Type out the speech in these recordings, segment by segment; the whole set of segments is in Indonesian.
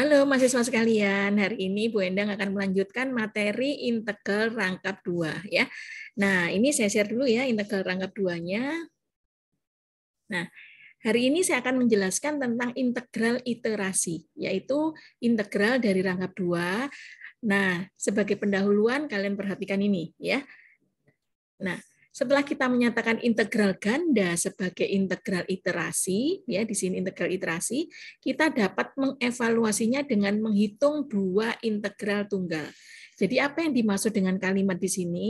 Halo mahasiswa sekalian, hari ini Bu Endang akan melanjutkan materi integral rangkap 2 ya. Nah, ini saya share dulu ya integral rangkap 2-nya. Nah, hari ini saya akan menjelaskan tentang integral iterasi, yaitu integral dari rangkap 2. Nah, sebagai pendahuluan kalian perhatikan ini ya. Nah, setelah kita menyatakan integral ganda sebagai integral iterasi, ya di sini integral iterasi, kita dapat mengevaluasinya dengan menghitung dua integral tunggal. Jadi apa yang dimaksud dengan kalimat di sini?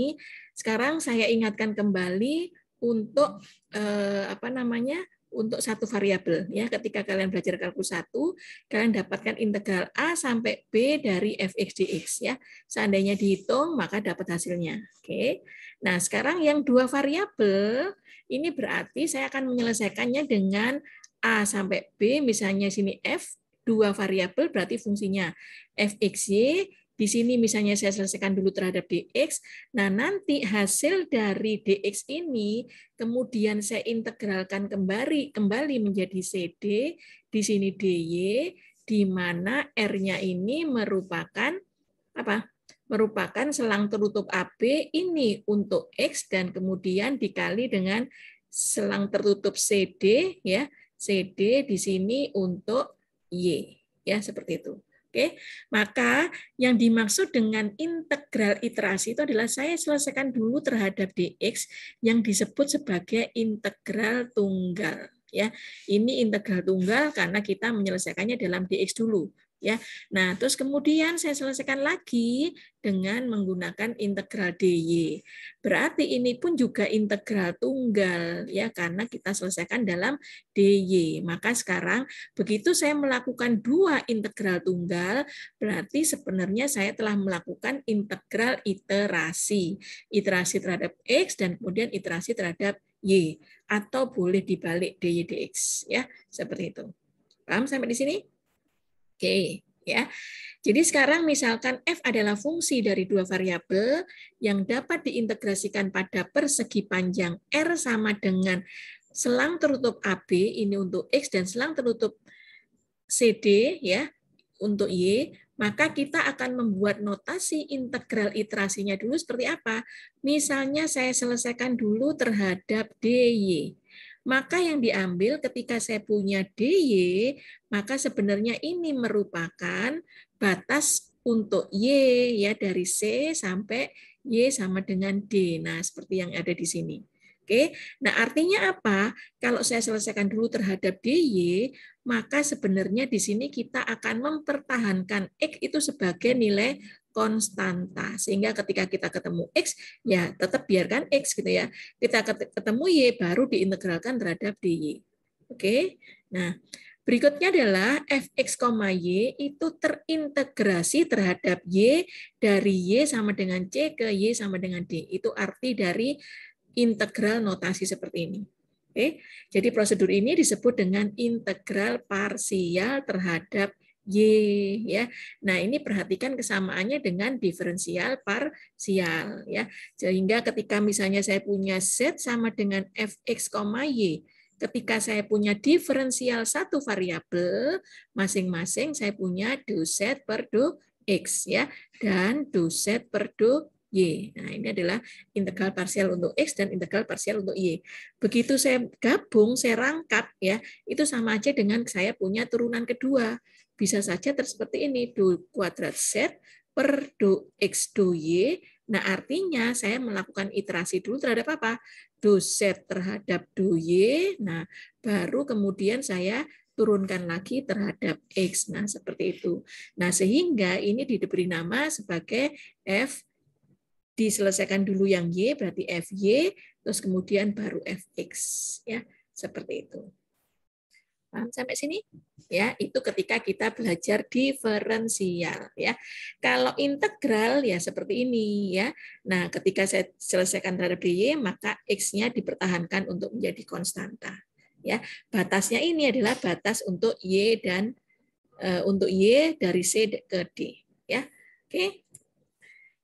Sekarang saya ingatkan kembali untuk eh, apa namanya untuk satu variabel ya ketika kalian belajar kalkulus satu, kalian dapatkan integral a sampai b dari fx dx ya seandainya dihitung maka dapat hasilnya oke nah sekarang yang dua variabel ini berarti saya akan menyelesaikannya dengan a sampai b misalnya sini f dua variabel berarti fungsinya fxy di sini misalnya saya selesaikan dulu terhadap dx. Nah, nanti hasil dari dx ini kemudian saya integralkan kembali kembali menjadi CD, di sini dy di mana R-nya ini merupakan apa? merupakan selang tertutup AB ini untuk X dan kemudian dikali dengan selang tertutup CD ya. CD di sini untuk Y. Ya, seperti itu. Oke, maka yang dimaksud dengan integral iterasi itu adalah saya selesaikan dulu terhadap dx yang disebut sebagai integral tunggal. Ya, ini integral tunggal karena kita menyelesaikannya dalam dx dulu ya. Nah, terus kemudian saya selesaikan lagi dengan menggunakan integral dy. Berarti ini pun juga integral tunggal ya karena kita selesaikan dalam dy. Maka sekarang begitu saya melakukan dua integral tunggal, berarti sebenarnya saya telah melakukan integral iterasi. Iterasi terhadap x dan kemudian iterasi terhadap y atau boleh dibalik dy dx ya, seperti itu. Paham sampai di sini? Oke, ya. Jadi sekarang misalkan f adalah fungsi dari dua variabel yang dapat diintegrasikan pada persegi panjang r sama dengan selang tertutup AB ini untuk x dan selang tertutup CD ya untuk y, maka kita akan membuat notasi integral iterasinya dulu seperti apa. Misalnya saya selesaikan dulu terhadap dy. Maka yang diambil ketika saya punya DY, maka sebenarnya ini merupakan batas untuk Y ya dari C sampai Y sama dengan D. Nah, seperti yang ada di sini. Oke. Nah, artinya apa? Kalau saya selesaikan dulu terhadap DY, maka sebenarnya di sini kita akan mempertahankan X itu sebagai nilai konstanta sehingga ketika kita ketemu x ya tetap biarkan x gitu ya kita ketemu y baru diintegralkan terhadap dy oke nah berikutnya adalah fx y itu terintegrasi terhadap y dari y sama dengan c ke y sama dengan d itu arti dari integral notasi seperti ini oke jadi prosedur ini disebut dengan integral parsial terhadap Y ya. Nah, ini perhatikan kesamaannya dengan diferensial parsial ya. Sehingga ketika misalnya saya punya Z sama dengan fx, y. Ketika saya punya diferensial satu variabel masing-masing saya punya do z per do x ya dan do z per do y. Nah, ini adalah integral parsial untuk x dan integral parsial untuk y. Begitu saya gabung, saya rangkap ya, itu sama aja dengan saya punya turunan kedua. Bisa saja terseperti ini, do kuadrat Z per 2X 2Y. Nah, artinya saya melakukan iterasi dulu terhadap apa? 2Z terhadap 2Y. Nah, baru kemudian saya turunkan lagi terhadap X. Nah, seperti itu. Nah, sehingga ini diberi nama sebagai F diselesaikan dulu yang Y berarti f y. terus kemudian baru f x. ya, seperti itu. Paham sampai sini? Ya, itu ketika kita belajar diferensial ya. Kalau integral ya seperti ini ya. Nah, ketika saya selesaikan terhadap dy maka x-nya dipertahankan untuk menjadi konstanta ya. Batasnya ini adalah batas untuk y dan e, untuk y dari c ke d ya. Oke.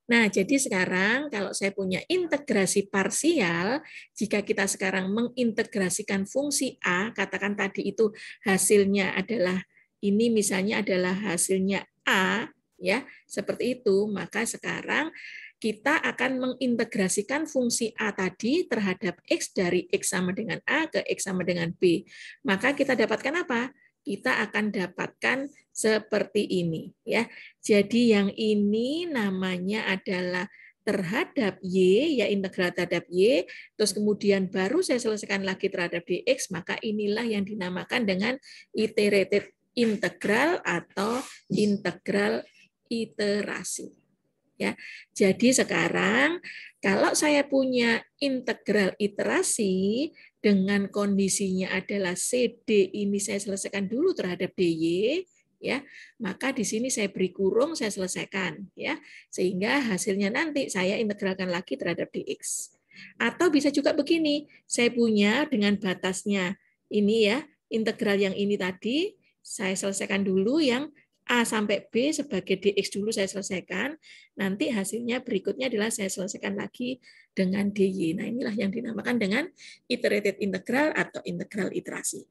Nah, jadi sekarang kalau saya punya integrasi parsial, jika kita sekarang mengintegrasikan fungsi A, katakan tadi itu hasilnya adalah ini misalnya adalah hasilnya A, ya, seperti itu, maka sekarang kita akan mengintegrasikan fungsi A tadi terhadap X dari X sama dengan A ke X sama dengan B. Maka kita dapatkan apa? kita akan dapatkan seperti ini ya. Jadi yang ini namanya adalah terhadap Y, ya integral terhadap Y, terus kemudian baru saya selesaikan lagi terhadap DX, maka inilah yang dinamakan dengan iterated integral atau integral iterasi ya. Jadi sekarang kalau saya punya integral iterasi dengan kondisinya adalah CD ini saya selesaikan dulu terhadap DY ya, maka di sini saya beri kurung saya selesaikan ya. Sehingga hasilnya nanti saya integralkan lagi terhadap DX. Atau bisa juga begini, saya punya dengan batasnya ini ya, integral yang ini tadi saya selesaikan dulu yang A sampai B sebagai DX dulu saya selesaikan, nanti hasilnya berikutnya adalah saya selesaikan lagi dengan DY. Nah inilah yang dinamakan dengan iterated integral atau integral iterasi.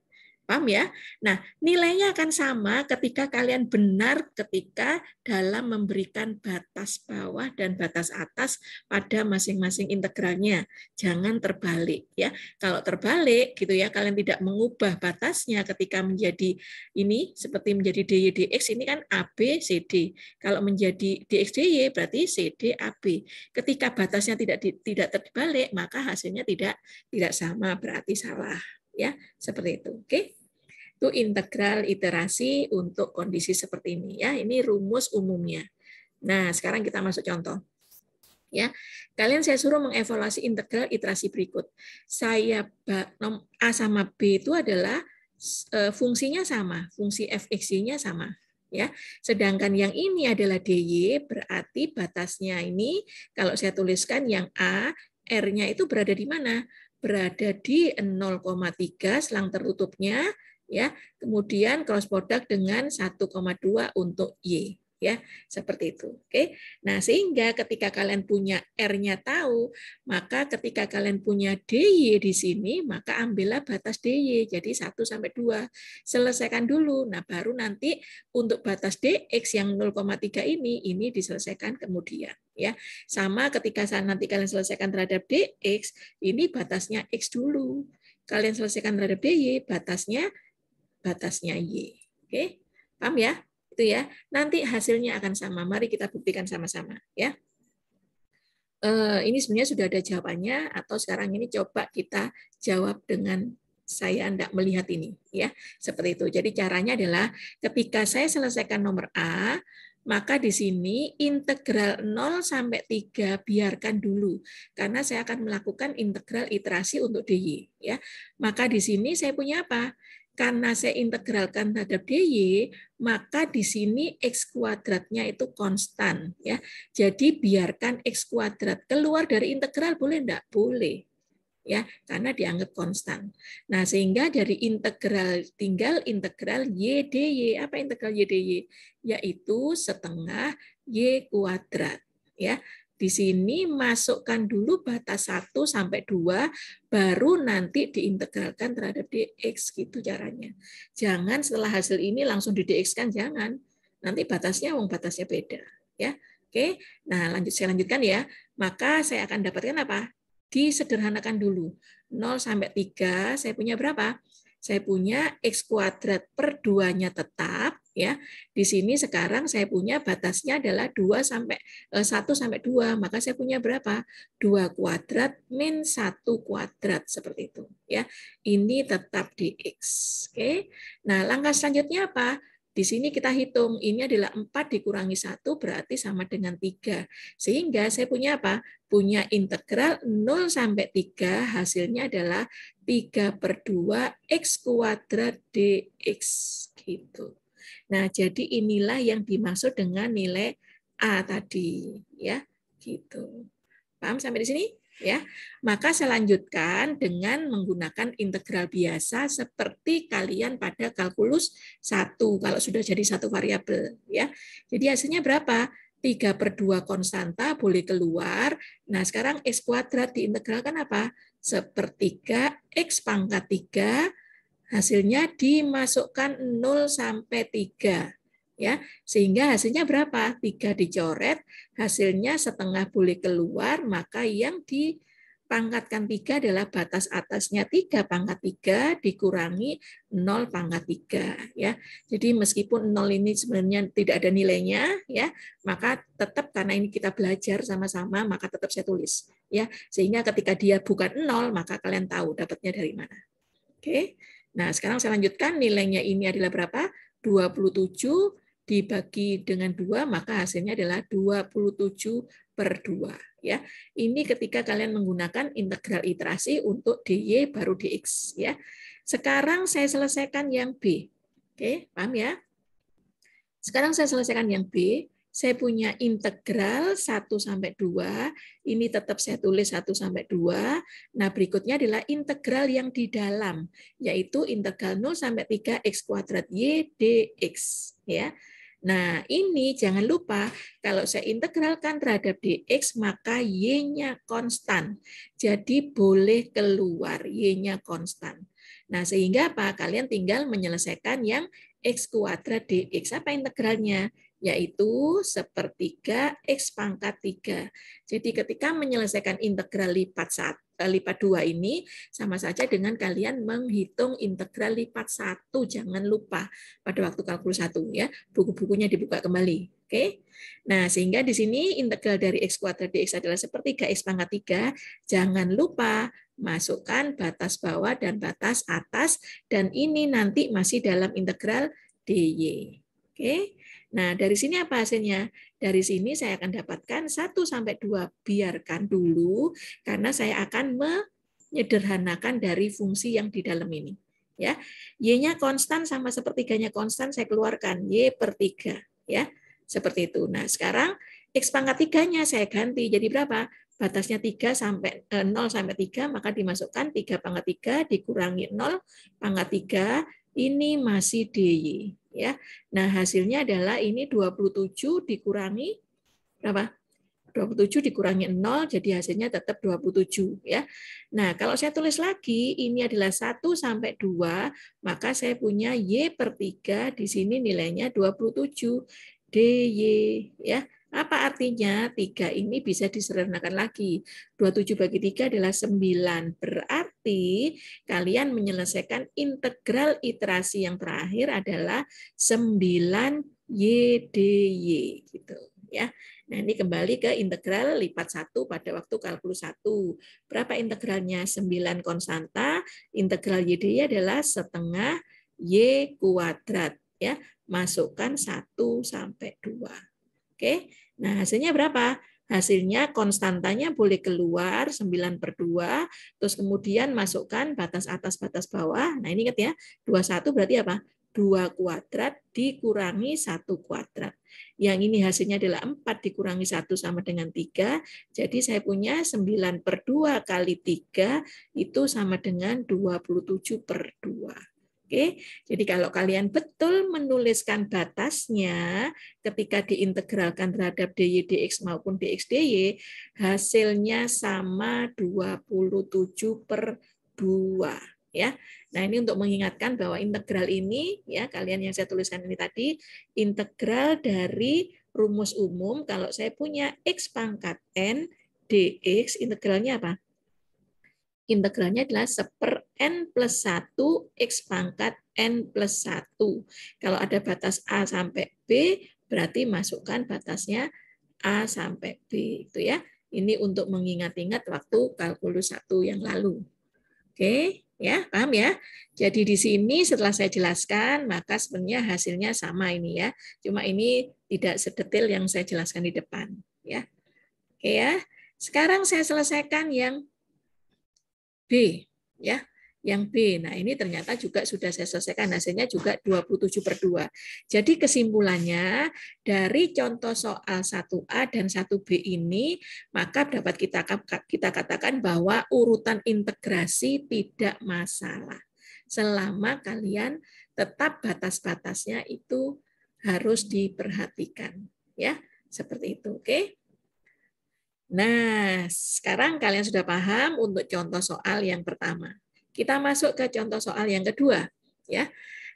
Paham ya? Nah, nilainya akan sama ketika kalian benar ketika dalam memberikan batas bawah dan batas atas pada masing-masing integralnya. Jangan terbalik ya. Kalau terbalik gitu ya, kalian tidak mengubah batasnya ketika menjadi ini seperti menjadi dy dx ini kan AB CD. Kalau menjadi dx dy berarti CD AB. Ketika batasnya tidak tidak terbalik, maka hasilnya tidak tidak sama, berarti salah ya seperti itu oke itu integral iterasi untuk kondisi seperti ini ya ini rumus umumnya nah sekarang kita masuk contoh ya kalian saya suruh mengevaluasi integral iterasi berikut saya a sama b itu adalah e, fungsinya sama fungsi fx nya sama ya. Sedangkan yang ini adalah dy berarti batasnya ini kalau saya tuliskan yang a r-nya itu berada di mana? berada di 0,3 selang tertutupnya ya. Kemudian cross product dengan 1,2 untuk Y ya seperti itu oke nah sehingga ketika kalian punya r-nya tahu maka ketika kalian punya dy di sini maka ambillah batas dy jadi 1 sampai dua, selesaikan dulu nah baru nanti untuk batas dx yang 0,3 ini ini diselesaikan kemudian ya sama ketika nanti kalian selesaikan terhadap dx ini batasnya x dulu kalian selesaikan terhadap dy batasnya batasnya y oke paham ya itu ya. Nanti hasilnya akan sama. Mari kita buktikan sama-sama ya. Eh, ini sebenarnya sudah ada jawabannya atau sekarang ini coba kita jawab dengan saya tidak melihat ini ya seperti itu. Jadi caranya adalah ketika saya selesaikan nomor A, maka di sini integral 0 sampai 3 biarkan dulu karena saya akan melakukan integral iterasi untuk dy ya. Maka di sini saya punya apa? karena saya integralkan terhadap dy, maka di sini x kuadratnya itu konstan ya. Jadi biarkan x kuadrat keluar dari integral boleh enggak? Boleh. Ya, karena dianggap konstan. Nah, sehingga dari integral tinggal integral y dy. Apa integral y dy? Yaitu setengah y kuadrat ya. Di sini masukkan dulu batas 1 sampai 2, baru nanti diintegralkan terhadap dx. Gitu caranya. Jangan setelah hasil ini langsung di dx-kan, jangan. Nanti batasnya, wong batasnya beda. ya. Oke, nah lanjut saya lanjutkan ya. Maka saya akan dapatkan apa? Disederhanakan dulu. 0 sampai 3 saya punya berapa? Saya punya x kuadrat per 2-nya tetap, ya. Di sini sekarang saya punya batasnya adalah 2 sampai 1 eh, sampai 2, maka saya punya berapa? 2 kuadrat min 1 kuadrat seperti itu ya. Ini tetap di X. Oke. Nah, langkah selanjutnya apa? Di sini kita hitung, ini adalah 4 dikurangi 1 berarti sama dengan 3. Sehingga saya punya apa? Punya integral 0 sampai 3, hasilnya adalah 3 per 2 X kuadrat dx. Gitu. Nah, jadi inilah yang dimaksud dengan nilai A tadi, ya. Gitu. Paham sampai di sini? Ya. Maka saya dengan menggunakan integral biasa seperti kalian pada kalkulus satu kalau sudah jadi satu variabel, ya. Jadi hasilnya berapa? 3 per 2 konstanta boleh keluar. Nah, sekarang X kuadrat diintegralkan apa? Sepertiga X pangkat 3 hasilnya dimasukkan 0 sampai 3 ya sehingga hasilnya berapa 3 dicoret hasilnya setengah boleh keluar maka yang dipangkatkan 3 adalah batas atasnya 3 pangkat 3 dikurangi 0 pangkat 3, ya jadi meskipun 0 ini sebenarnya tidak ada nilainya ya maka tetap karena ini kita belajar sama-sama maka tetap saya tulis ya sehingga ketika dia bukan 0 maka kalian tahu dapatnya dari mana oke okay? Nah, sekarang saya lanjutkan nilainya ini adalah berapa? 27 dibagi dengan 2, maka hasilnya adalah 27 per 2. Ya. Ini ketika kalian menggunakan integral iterasi untuk dy baru dx. Ya. Sekarang saya selesaikan yang B. Oke, paham ya? Sekarang saya selesaikan yang B saya punya integral 1 sampai 2, ini tetap saya tulis 1 sampai 2. Nah, berikutnya adalah integral yang di dalam, yaitu integral 0 sampai 3 x kuadrat y dx, ya. Nah, ini jangan lupa kalau saya integralkan terhadap dx maka y-nya konstan. Jadi boleh keluar y-nya konstan. Nah, sehingga apa? Kalian tinggal menyelesaikan yang x kuadrat dx. Apa integralnya? yaitu sepertiga X pangkat 3. Jadi ketika menyelesaikan integral lipat satu eh, lipat 2 ini sama saja dengan kalian menghitung integral lipat satu. Jangan lupa pada waktu kalkulus 1 ya, buku-bukunya dibuka kembali. Oke. Nah, sehingga di sini integral dari x kuadrat dx adalah sepertiga x pangkat 3. Jangan lupa masukkan batas bawah dan batas atas dan ini nanti masih dalam integral dy. Oke. Okay? Nah, dari sini apa hasilnya? Dari sini saya akan dapatkan 1 sampai 2 biarkan dulu karena saya akan menyederhanakan dari fungsi yang di dalam ini. Ya, Y-nya konstan sama sepertiganya konstan saya keluarkan Y per 3. Ya, seperti itu. Nah, sekarang X pangkat 3-nya saya ganti. Jadi berapa? batasnya 3 sampai eh, 0 sampai 3 maka dimasukkan 3 pangkat 3 dikurangi 0 pangkat 3 ini masih DY ya. Nah, hasilnya adalah ini 27 dikurangi berapa? 27 dikurangi 0 jadi hasilnya tetap 27 ya. Nah, kalau saya tulis lagi ini adalah 1 sampai 2, maka saya punya Y per 3 di sini nilainya 27 DY ya. Apa artinya tiga ini bisa diserahkan lagi? 27 bagi 3 adalah 9. Berarti kalian menyelesaikan integral iterasi yang terakhir adalah 9 YDY gitu ya. Nah, ini kembali ke integral lipat 1 pada waktu kalkulus 1. Berapa integralnya? 9 konstanta, integral YDY adalah setengah Y kuadrat ya. Masukkan 1 sampai 2. Oke, nah hasilnya berapa? Hasilnya konstantanya boleh keluar 9 per 2, terus kemudian masukkan batas atas, batas bawah. Nah ini ingat ya, 21 berarti apa? 2 kuadrat dikurangi 1 kuadrat. Yang ini hasilnya adalah 4 dikurangi 1 sama dengan 3. Jadi saya punya 9 per 2 kali 3 itu sama dengan 27 per 2. Oke, jadi kalau kalian betul menuliskan batasnya ketika diintegralkan terhadap dy dx maupun dx dy, hasilnya sama 27 per 2. Ya. Nah ini untuk mengingatkan bahwa integral ini, ya kalian yang saya tuliskan ini tadi, integral dari rumus umum kalau saya punya x pangkat n dx, integralnya apa? integralnya adalah seper n plus 1 x pangkat n plus 1. Kalau ada batas A sampai B, berarti masukkan batasnya A sampai B. Itu ya. Ini untuk mengingat-ingat waktu kalkulus 1 yang lalu. Oke, ya paham ya? Jadi di sini setelah saya jelaskan, maka sebenarnya hasilnya sama ini ya. Cuma ini tidak sedetail yang saya jelaskan di depan. ya. Oke ya. Sekarang saya selesaikan yang B ya yang B. Nah, ini ternyata juga sudah saya selesaikan hasilnya juga 27 per 2. Jadi kesimpulannya dari contoh soal 1A dan 1B ini, maka dapat kita, kita katakan bahwa urutan integrasi tidak masalah. Selama kalian tetap batas-batasnya itu harus diperhatikan. ya Seperti itu, oke? Okay? Nah, sekarang kalian sudah paham untuk contoh soal yang pertama. Kita masuk ke contoh soal yang kedua, ya.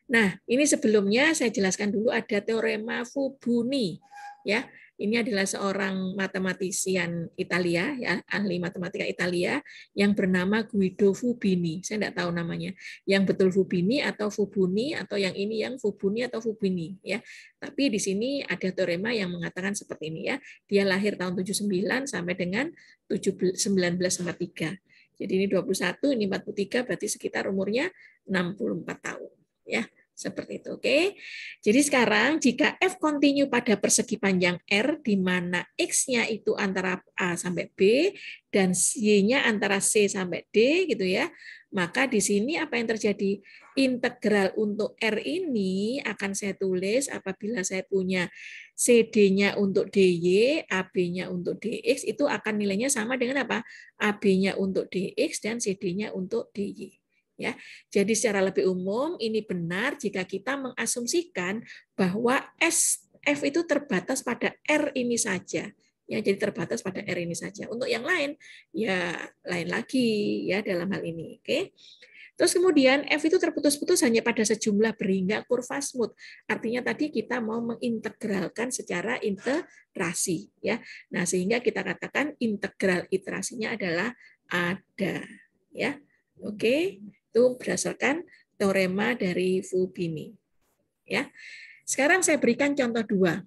Nah, ini sebelumnya saya jelaskan dulu ada teorema Fubuni, ya. Ini adalah seorang matematisian Italia, ya, ahli matematika Italia yang bernama Guido Fubini. Saya tidak tahu namanya. Yang betul Fubini atau Fubuni atau yang ini yang Fubuni atau Fubini, ya. Tapi di sini ada teorema yang mengatakan seperti ini ya. Dia lahir tahun 79 sampai dengan 1943. Jadi ini 21, ini 43 berarti sekitar umurnya 64 tahun, ya. Seperti itu, oke. Jadi sekarang jika F kontinu pada persegi panjang R, di mana X-nya itu antara A sampai B, dan Y-nya antara C sampai D, gitu ya, maka di sini apa yang terjadi? Integral untuk R ini akan saya tulis apabila saya punya CD-nya untuk DY, AB-nya untuk DX, itu akan nilainya sama dengan apa? AB-nya untuk DX dan CD-nya untuk DY ya. Jadi secara lebih umum ini benar jika kita mengasumsikan bahwa S F itu terbatas pada R ini saja. Ya, jadi terbatas pada R ini saja. Untuk yang lain ya lain lagi ya dalam hal ini, oke. Terus kemudian F itu terputus-putus hanya pada sejumlah berhingga kurva smooth. Artinya tadi kita mau mengintegralkan secara integrasi. ya. Nah sehingga kita katakan integral iterasinya adalah ada. Ya, Oke, itu berdasarkan teorema dari Fubini. Ya. Sekarang saya berikan contoh dua.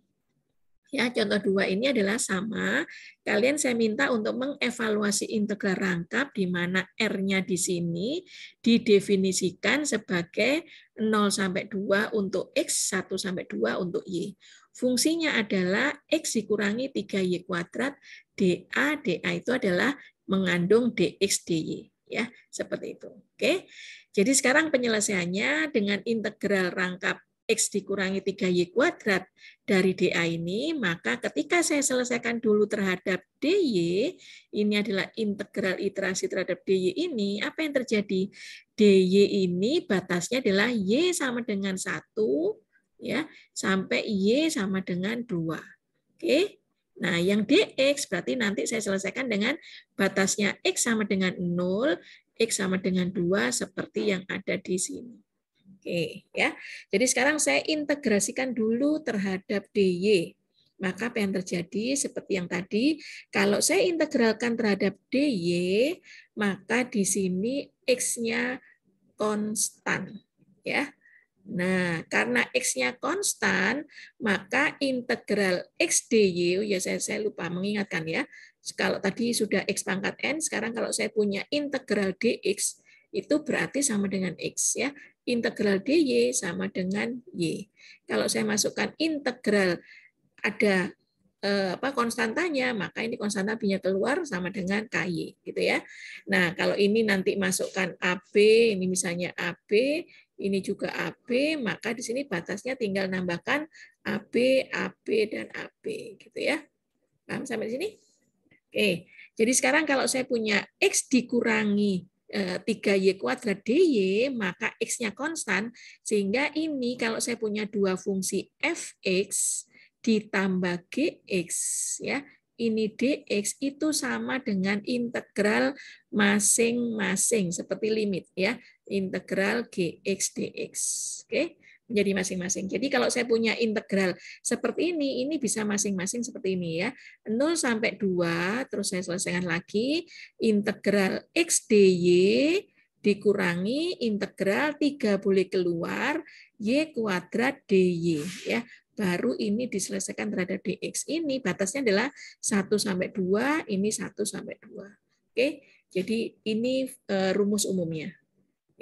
Ya, contoh dua ini adalah sama. Kalian saya minta untuk mengevaluasi integral rangkap di mana R-nya di sini didefinisikan sebagai 0 sampai 2 untuk X, 1 sampai 2 untuk Y. Fungsinya adalah X dikurangi 3Y kuadrat, DA, DA itu adalah mengandung DX, DY ya seperti itu oke jadi sekarang penyelesaiannya dengan integral rangkap X dikurangi 3Y kuadrat dari DA ini, maka ketika saya selesaikan dulu terhadap DY, ini adalah integral iterasi terhadap DY ini, apa yang terjadi? DY ini batasnya adalah Y sama dengan satu ya, sampai Y sama dengan dua, Oke, Nah, yang dx berarti nanti saya selesaikan dengan batasnya x sama dengan 0, x sama dengan 2 seperti yang ada di sini. Oke, ya. Jadi sekarang saya integrasikan dulu terhadap dy. Maka apa yang terjadi seperti yang tadi, kalau saya integralkan terhadap dy, maka di sini x-nya konstan, ya. Nah, karena X-nya konstan, maka integral X dy, ya saya, saya lupa mengingatkan ya, kalau tadi sudah X pangkat N, sekarang kalau saya punya integral dx, itu berarti sama dengan X. ya Integral dy sama dengan Y. Kalau saya masukkan integral ada eh, apa konstantanya, maka ini konstanta punya keluar sama dengan KY. Gitu ya. Nah, kalau ini nanti masukkan AB, ini misalnya AB, ini juga AB, maka di sini batasnya tinggal nambahkan AB, AB, dan AB. gitu ya. Paham sampai di sini? Oke, jadi sekarang kalau saya punya X dikurangi 3Y eh, kuadrat DY, maka X-nya konstan, sehingga ini kalau saya punya dua fungsi Fx ditambah Gx, ya ini dx itu sama dengan integral masing-masing seperti limit ya integral gx dx. Oke, menjadi masing-masing. Jadi kalau saya punya integral seperti ini, ini bisa masing-masing seperti ini ya. 0 sampai 2, terus saya selesaikan lagi. Integral x dy dikurangi integral 3 boleh keluar y kuadrat dy ya baru ini diselesaikan terhadap dx ini batasnya adalah 1 sampai 2 ini 1 sampai 2 oke jadi ini eh, rumus umumnya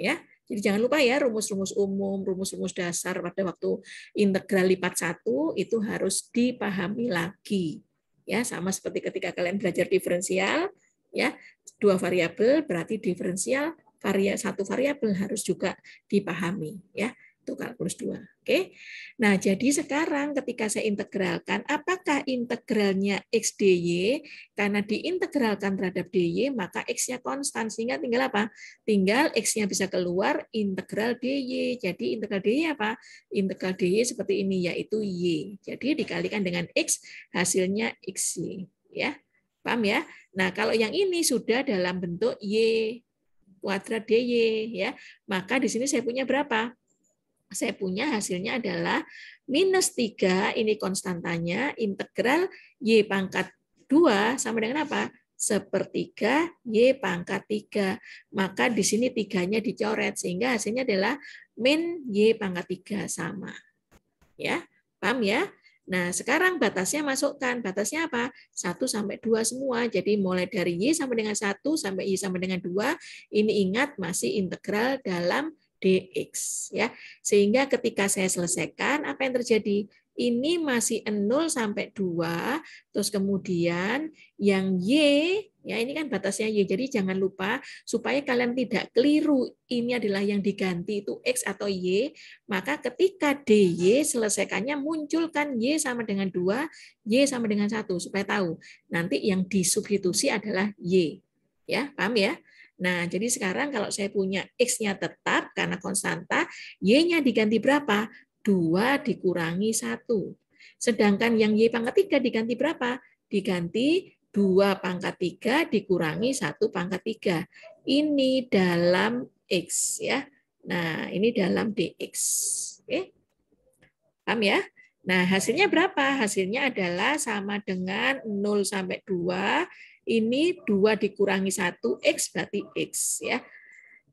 ya. Jadi jangan lupa ya rumus-rumus umum, rumus-rumus dasar pada waktu integral lipat satu itu harus dipahami lagi. Ya, sama seperti ketika kalian belajar diferensial, ya, dua variabel berarti diferensial varia satu variabel harus juga dipahami, ya. Itu kalkulus 2. Oke. Nah, jadi sekarang ketika saya integralkan, apakah integralnya x dy? Karena diintegralkan terhadap dy, maka x-nya konstan. Sehingga tinggal apa? Tinggal x-nya bisa keluar integral dy. Jadi integral dy apa? Integral dy seperti ini, yaitu y. Jadi dikalikan dengan x, hasilnya xy. Ya, Paham ya? Nah, kalau yang ini sudah dalam bentuk Y kuadrat DY ya. Maka di sini saya punya berapa? saya punya hasilnya adalah minus 3, ini konstantanya, integral Y pangkat 2 sama dengan apa? Sepertiga Y pangkat 3. Maka di sini tiganya dicoret, sehingga hasilnya adalah min Y pangkat 3 sama. Ya, paham ya? Nah, sekarang batasnya masukkan. Batasnya apa? 1 sampai 2 semua. Jadi mulai dari Y sama dengan 1 sampai Y sama dengan 2. Ini ingat masih integral dalam dx ya. Sehingga ketika saya selesaikan apa yang terjadi? Ini masih 0 sampai 2, terus kemudian yang y ya ini kan batasnya y. Jadi jangan lupa supaya kalian tidak keliru ini adalah yang diganti itu x atau y, maka ketika dy selesaikannya munculkan y sama dengan 2, y sama dengan 1 supaya tahu. Nanti yang disubstitusi adalah y. Ya, paham ya? Nah, jadi sekarang kalau saya punya X-nya tetap karena konstanta, Y-nya diganti berapa? 2 dikurangi 1. Sedangkan yang Y pangkat 3 diganti berapa? Diganti 2 pangkat 3 dikurangi 1 pangkat 3. Ini dalam X. ya. Nah, ini dalam DX. Oke? Paham ya? Nah, hasilnya berapa? Hasilnya adalah sama dengan 0 sampai 2 ini 2 dikurangi 1 X berarti X ya.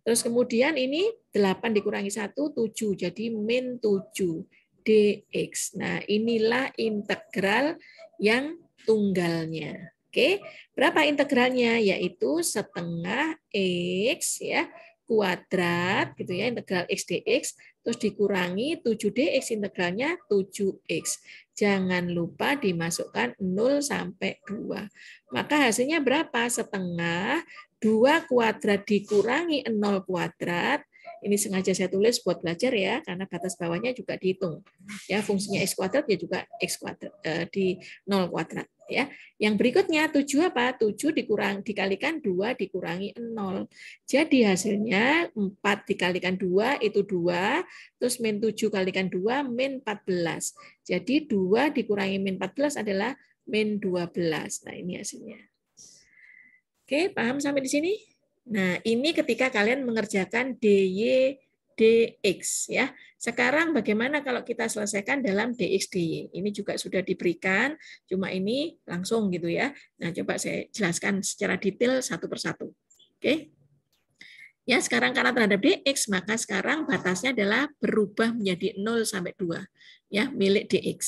Terus kemudian ini 8 dikurangi 1 7 jadi min 7 dx. Nah, inilah integral yang tunggalnya. Oke, berapa integralnya? Yaitu setengah x ya kuadrat gitu ya integral x dx terus dikurangi 7 dx integralnya 7 x. Jangan lupa dimasukkan 0 sampai 2. Maka hasilnya berapa? Setengah 2 kuadrat dikurangi 0 kuadrat ini sengaja saya tulis buat belajar ya, karena batas bawahnya juga dihitung. Ya, fungsinya x kuadrat ya juga x kuadrat eh, di 0 kuadrat ya. Yang berikutnya 7 apa? 7 dikurang dikalikan 2 dikurangi 0. Jadi hasilnya 4 dikalikan 2 itu 2, terus min 7 kalikan 2 min 14. Jadi 2 dikurangi min 14 adalah min 12. Nah, ini hasilnya. Oke, paham sampai di sini? Nah, ini ketika kalian mengerjakan DY DX ya. Sekarang bagaimana kalau kita selesaikan dalam DX DY? Ini juga sudah diberikan, cuma ini langsung gitu ya. Nah, coba saya jelaskan secara detail satu persatu. Oke. Ya, sekarang karena terhadap dx, maka sekarang batasnya adalah berubah menjadi 0 sampai 2 ya milik dx.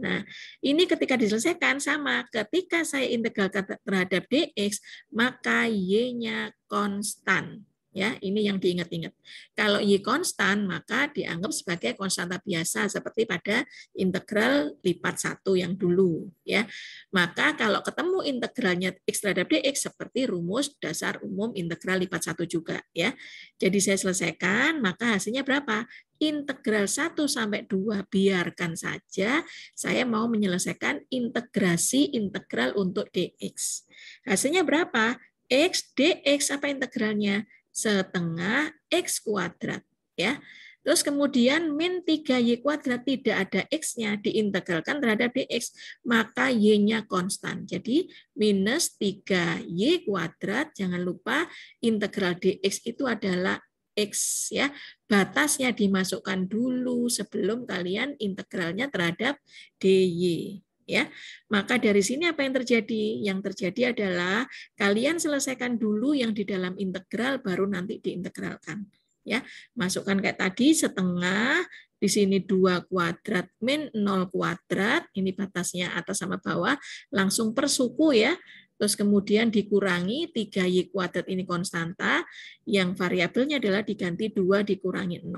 Nah, ini ketika diselesaikan sama, ketika saya integralkan terhadap dx, maka y-nya konstan. Ya, ini yang diingat-ingat. Kalau y konstan maka dianggap sebagai konstanta biasa seperti pada integral lipat satu yang dulu, ya. Maka kalau ketemu integralnya x terhadap dx seperti rumus dasar umum integral lipat satu juga, ya. Jadi saya selesaikan, maka hasilnya berapa? Integral 1 sampai 2 biarkan saja. Saya mau menyelesaikan integrasi integral untuk dx. Hasilnya berapa? X dx apa integralnya? setengah X kuadrat. ya. Terus kemudian min 3Y kuadrat tidak ada X-nya diintegralkan terhadap DX, maka Y-nya konstan. Jadi minus 3Y kuadrat, jangan lupa integral DX itu adalah X. ya Batasnya dimasukkan dulu sebelum kalian integralnya terhadap DY ya. Maka dari sini apa yang terjadi? Yang terjadi adalah kalian selesaikan dulu yang di dalam integral baru nanti diintegralkan. Ya, masukkan kayak tadi setengah di sini 2 kuadrat min 0 kuadrat, ini batasnya atas sama bawah, langsung per ya. Terus kemudian dikurangi 3y kuadrat ini konstanta, yang variabelnya adalah diganti 2 dikurangi 0.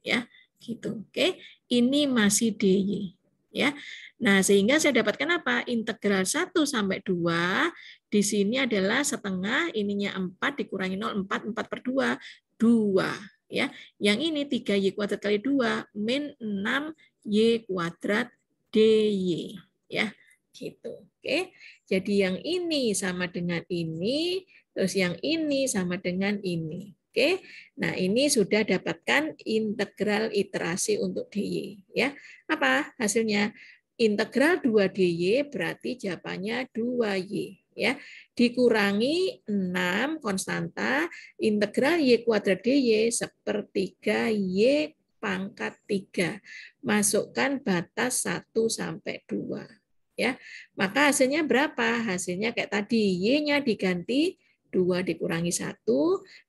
Ya, gitu. Oke, ini masih dy ya. Nah, sehingga saya dapatkan apa? Integral 1 sampai 2 di sini adalah setengah, ininya 4 dikurangi 0 4 4 per 2 2 ya. Yang ini 3y kuadrat kali 2 min 6y kuadrat dy ya. Gitu. Oke. Jadi yang ini sama dengan ini, terus yang ini sama dengan ini. Oke. Nah, ini sudah dapatkan integral iterasi untuk dy ya. Apa hasilnya? Integral 2dy berarti jawabannya 2y ya. Dikurangi 6 konstanta integral y kuadrat dy sepertiga y pangkat 3. Masukkan batas 1 sampai 2 ya. Maka hasilnya berapa? Hasilnya kayak tadi y-nya diganti 2 dikurangi 1,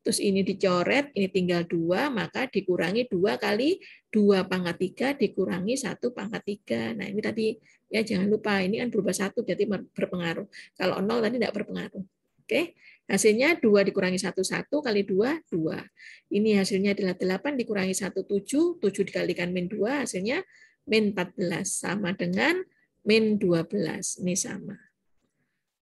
terus ini dicoret, ini tinggal 2, maka dikurangi 2 kali 2 pangkat 3 dikurangi 1 pangkat 3. Nah ini tadi ya jangan lupa, ini kan berubah 1 jadi berpengaruh. Kalau 0 tadi tidak berpengaruh. Oke, hasilnya 2 dikurangi 1, 1 kali 2, 2. Ini hasilnya adalah 8 dikurangi 1, 7, 7 dikalikan min 2, hasilnya min 14. Sama dengan min 12. Ini sama.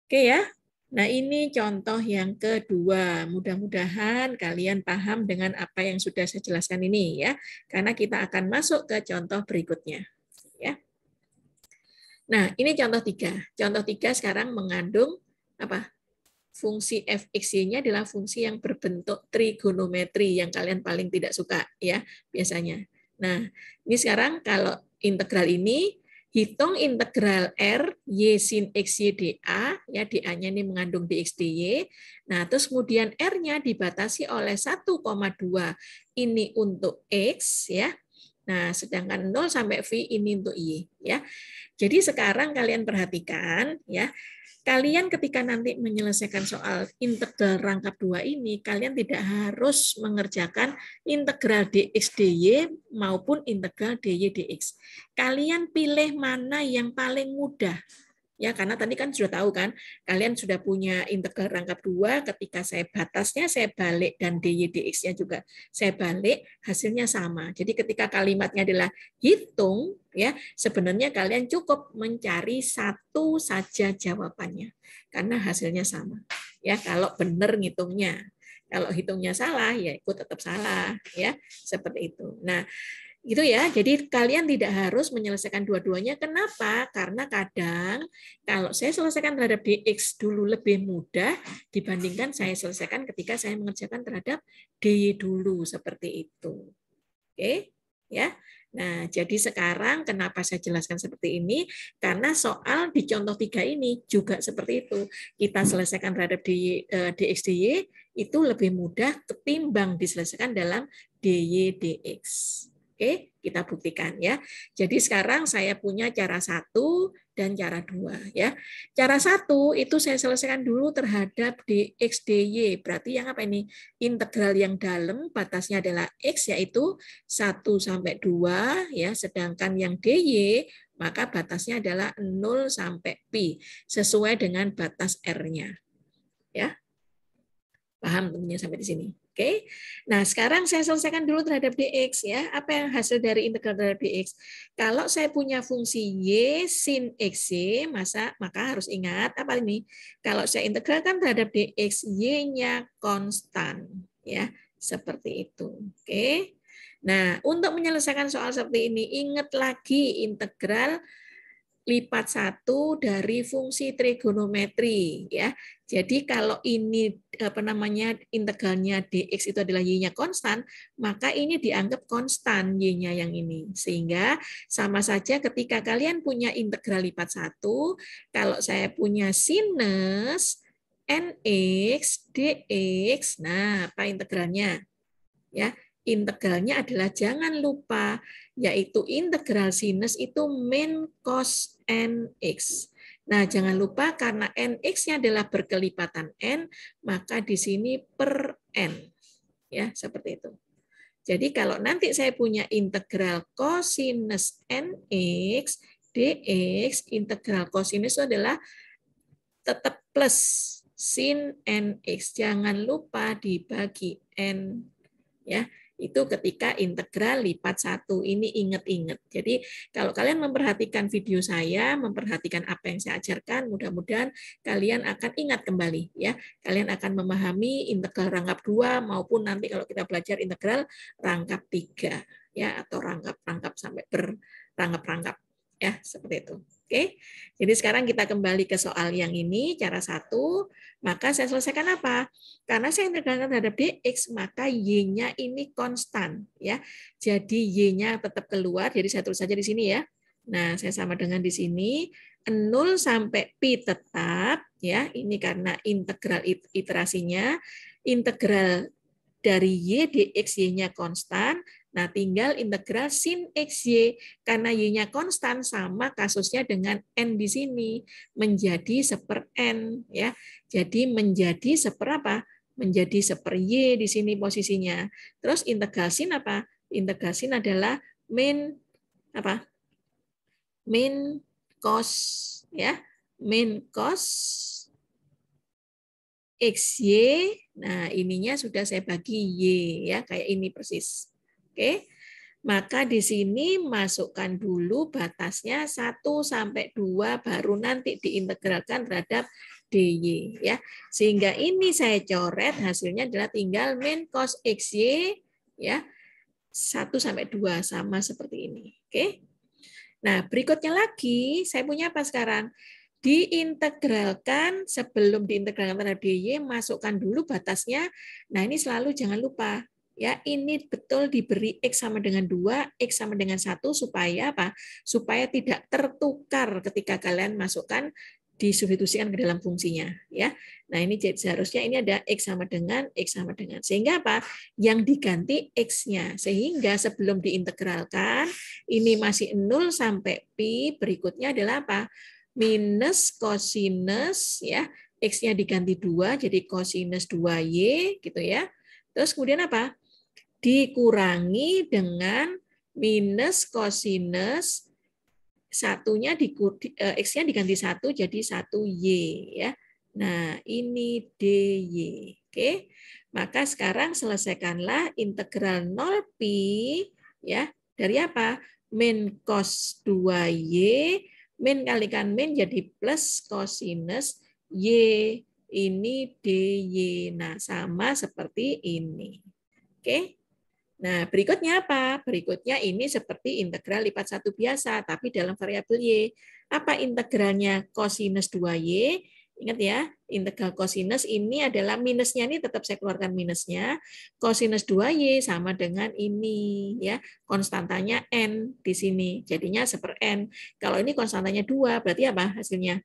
Oke okay ya, Nah, ini contoh yang kedua. Mudah-mudahan kalian paham dengan apa yang sudah saya jelaskan ini ya, karena kita akan masuk ke contoh berikutnya. Ya. Nah, ini contoh tiga. Contoh tiga sekarang mengandung apa? Fungsi fx-nya adalah fungsi yang berbentuk trigonometri yang kalian paling tidak suka ya biasanya. Nah, ini sekarang kalau integral ini hitung integral R Y sin X, Y, DA, ya DA-nya ini mengandung DX, DY. Nah, terus kemudian R-nya dibatasi oleh 1,2 ini untuk X, ya. Nah, sedangkan 0 sampai V ini untuk Y, ya. Jadi sekarang kalian perhatikan, ya kalian ketika nanti menyelesaikan soal integral rangkap dua ini, kalian tidak harus mengerjakan integral dx dy maupun integral dy dx. Kalian pilih mana yang paling mudah ya karena tadi kan sudah tahu kan kalian sudah punya integral rangkap dua ketika saya batasnya saya balik dan dy dx-nya juga saya balik hasilnya sama jadi ketika kalimatnya adalah hitung ya sebenarnya kalian cukup mencari satu saja jawabannya karena hasilnya sama ya kalau benar ngitungnya kalau hitungnya salah ya ikut tetap salah ya seperti itu nah Gitu ya. Jadi kalian tidak harus menyelesaikan dua-duanya. Kenapa? Karena kadang kalau saya selesaikan terhadap DX dulu lebih mudah dibandingkan saya selesaikan ketika saya mengerjakan terhadap dy dulu seperti itu. Oke, ya. Nah, jadi sekarang kenapa saya jelaskan seperti ini? Karena soal di contoh tiga ini juga seperti itu. Kita selesaikan terhadap dx eh, DXDY itu lebih mudah ketimbang diselesaikan dalam DY DX. Oke, kita buktikan ya. Jadi sekarang saya punya cara satu dan cara dua ya. Cara satu itu saya selesaikan dulu terhadap dx dy. Berarti yang apa ini? Integral yang dalam batasnya adalah x yaitu 1 sampai 2 ya, sedangkan yang dy maka batasnya adalah 0 sampai pi sesuai dengan batas R-nya. Ya. Paham tentunya sampai di sini. Oke. Nah, sekarang saya selesaikan dulu terhadap dx ya. Apa yang hasil dari integral terhadap dx? Kalau saya punya fungsi y sin x masa maka harus ingat apa ini? Kalau saya integralkan terhadap dx y-nya konstan ya, seperti itu. Oke. Nah, untuk menyelesaikan soal seperti ini, ingat lagi integral lipat satu dari fungsi trigonometri ya. Jadi kalau ini apa namanya integralnya dx itu adalah y-nya konstan, maka ini dianggap konstan y-nya yang ini. Sehingga sama saja ketika kalian punya integral lipat satu, kalau saya punya sinus nx dx, nah apa integralnya? Ya, integralnya adalah jangan lupa yaitu integral sinus itu min cos nx. Nah, jangan lupa karena nx-nya adalah berkelipatan n, maka di sini per n. Ya, seperti itu. Jadi kalau nanti saya punya integral cosinus nx dx, integral kosinus itu adalah tetap plus sin nx. Jangan lupa dibagi n ya. Itu ketika integral lipat satu ini inget-inget. Jadi kalau kalian memperhatikan video saya, memperhatikan apa yang saya ajarkan, mudah-mudahan kalian akan ingat kembali ya. Kalian akan memahami integral rangkap dua maupun nanti kalau kita belajar integral rangkap tiga ya atau rangkap-rangkap sampai berrangkap-rangkap. Ya, seperti itu. Oke. Jadi sekarang kita kembali ke soal yang ini, cara satu. Maka saya selesaikan apa? Karena saya integralkan terhadap dx, maka y-nya ini konstan, ya. Jadi y-nya tetap keluar. Jadi saya tulis saja di sini ya. Nah, saya sama dengan di sini 0 sampai pi tetap ya. Ini karena integral iterasinya integral dari y dx y-nya konstan Nah, tinggal integrasi sin xy karena y-nya konstan sama kasusnya dengan n di sini menjadi seper n ya. Jadi menjadi seper apa Menjadi seper y di sini posisinya. Terus integral sin apa? Integral sin adalah min apa? Min cos ya. Min cos XY. Nah, ininya sudah saya bagi Y ya, kayak ini persis. Oke. Maka di sini masukkan dulu batasnya 1 sampai 2 baru nanti diintegralkan terhadap DY ya. Sehingga ini saya coret hasilnya adalah tinggal min cos XY ya. 1 sampai 2 sama seperti ini. Oke. Nah, berikutnya lagi saya punya apa sekarang? diintegralkan sebelum diintegralkan terhadap DY masukkan dulu batasnya. Nah, ini selalu jangan lupa ya ini betul diberi x sama dengan dua, x sama dengan satu supaya apa? Supaya tidak tertukar ketika kalian masukkan disubstitusikan ke dalam fungsinya ya. Nah, ini jadi seharusnya ini ada x sama dengan x sama dengan. Sehingga apa? Yang diganti x-nya. Sehingga sebelum diintegralkan ini masih nol sampai pi, berikutnya adalah apa? minus cosinus ya. X-nya diganti dua jadi cosinus 2y gitu ya. Terus kemudian apa? dikurangi dengan minus kosinus satunya di eh, x-nya diganti satu jadi satu y ya. Nah ini dy. Oke, maka sekarang selesaikanlah integral 0 pi ya dari apa? Min cos 2y min kalikan min jadi plus kosinus y ini dy. Nah sama seperti ini. Oke. Nah, berikutnya apa? Berikutnya ini seperti integral lipat satu biasa, tapi dalam variabel Y. Apa integralnya cosinus 2Y? Ingat ya, integral cosinus ini adalah minusnya ini tetap saya keluarkan minusnya. Cosinus 2y sama dengan ini ya, konstantanya n di sini. Jadinya seper n. Kalau ini konstantanya 2, berarti apa hasilnya?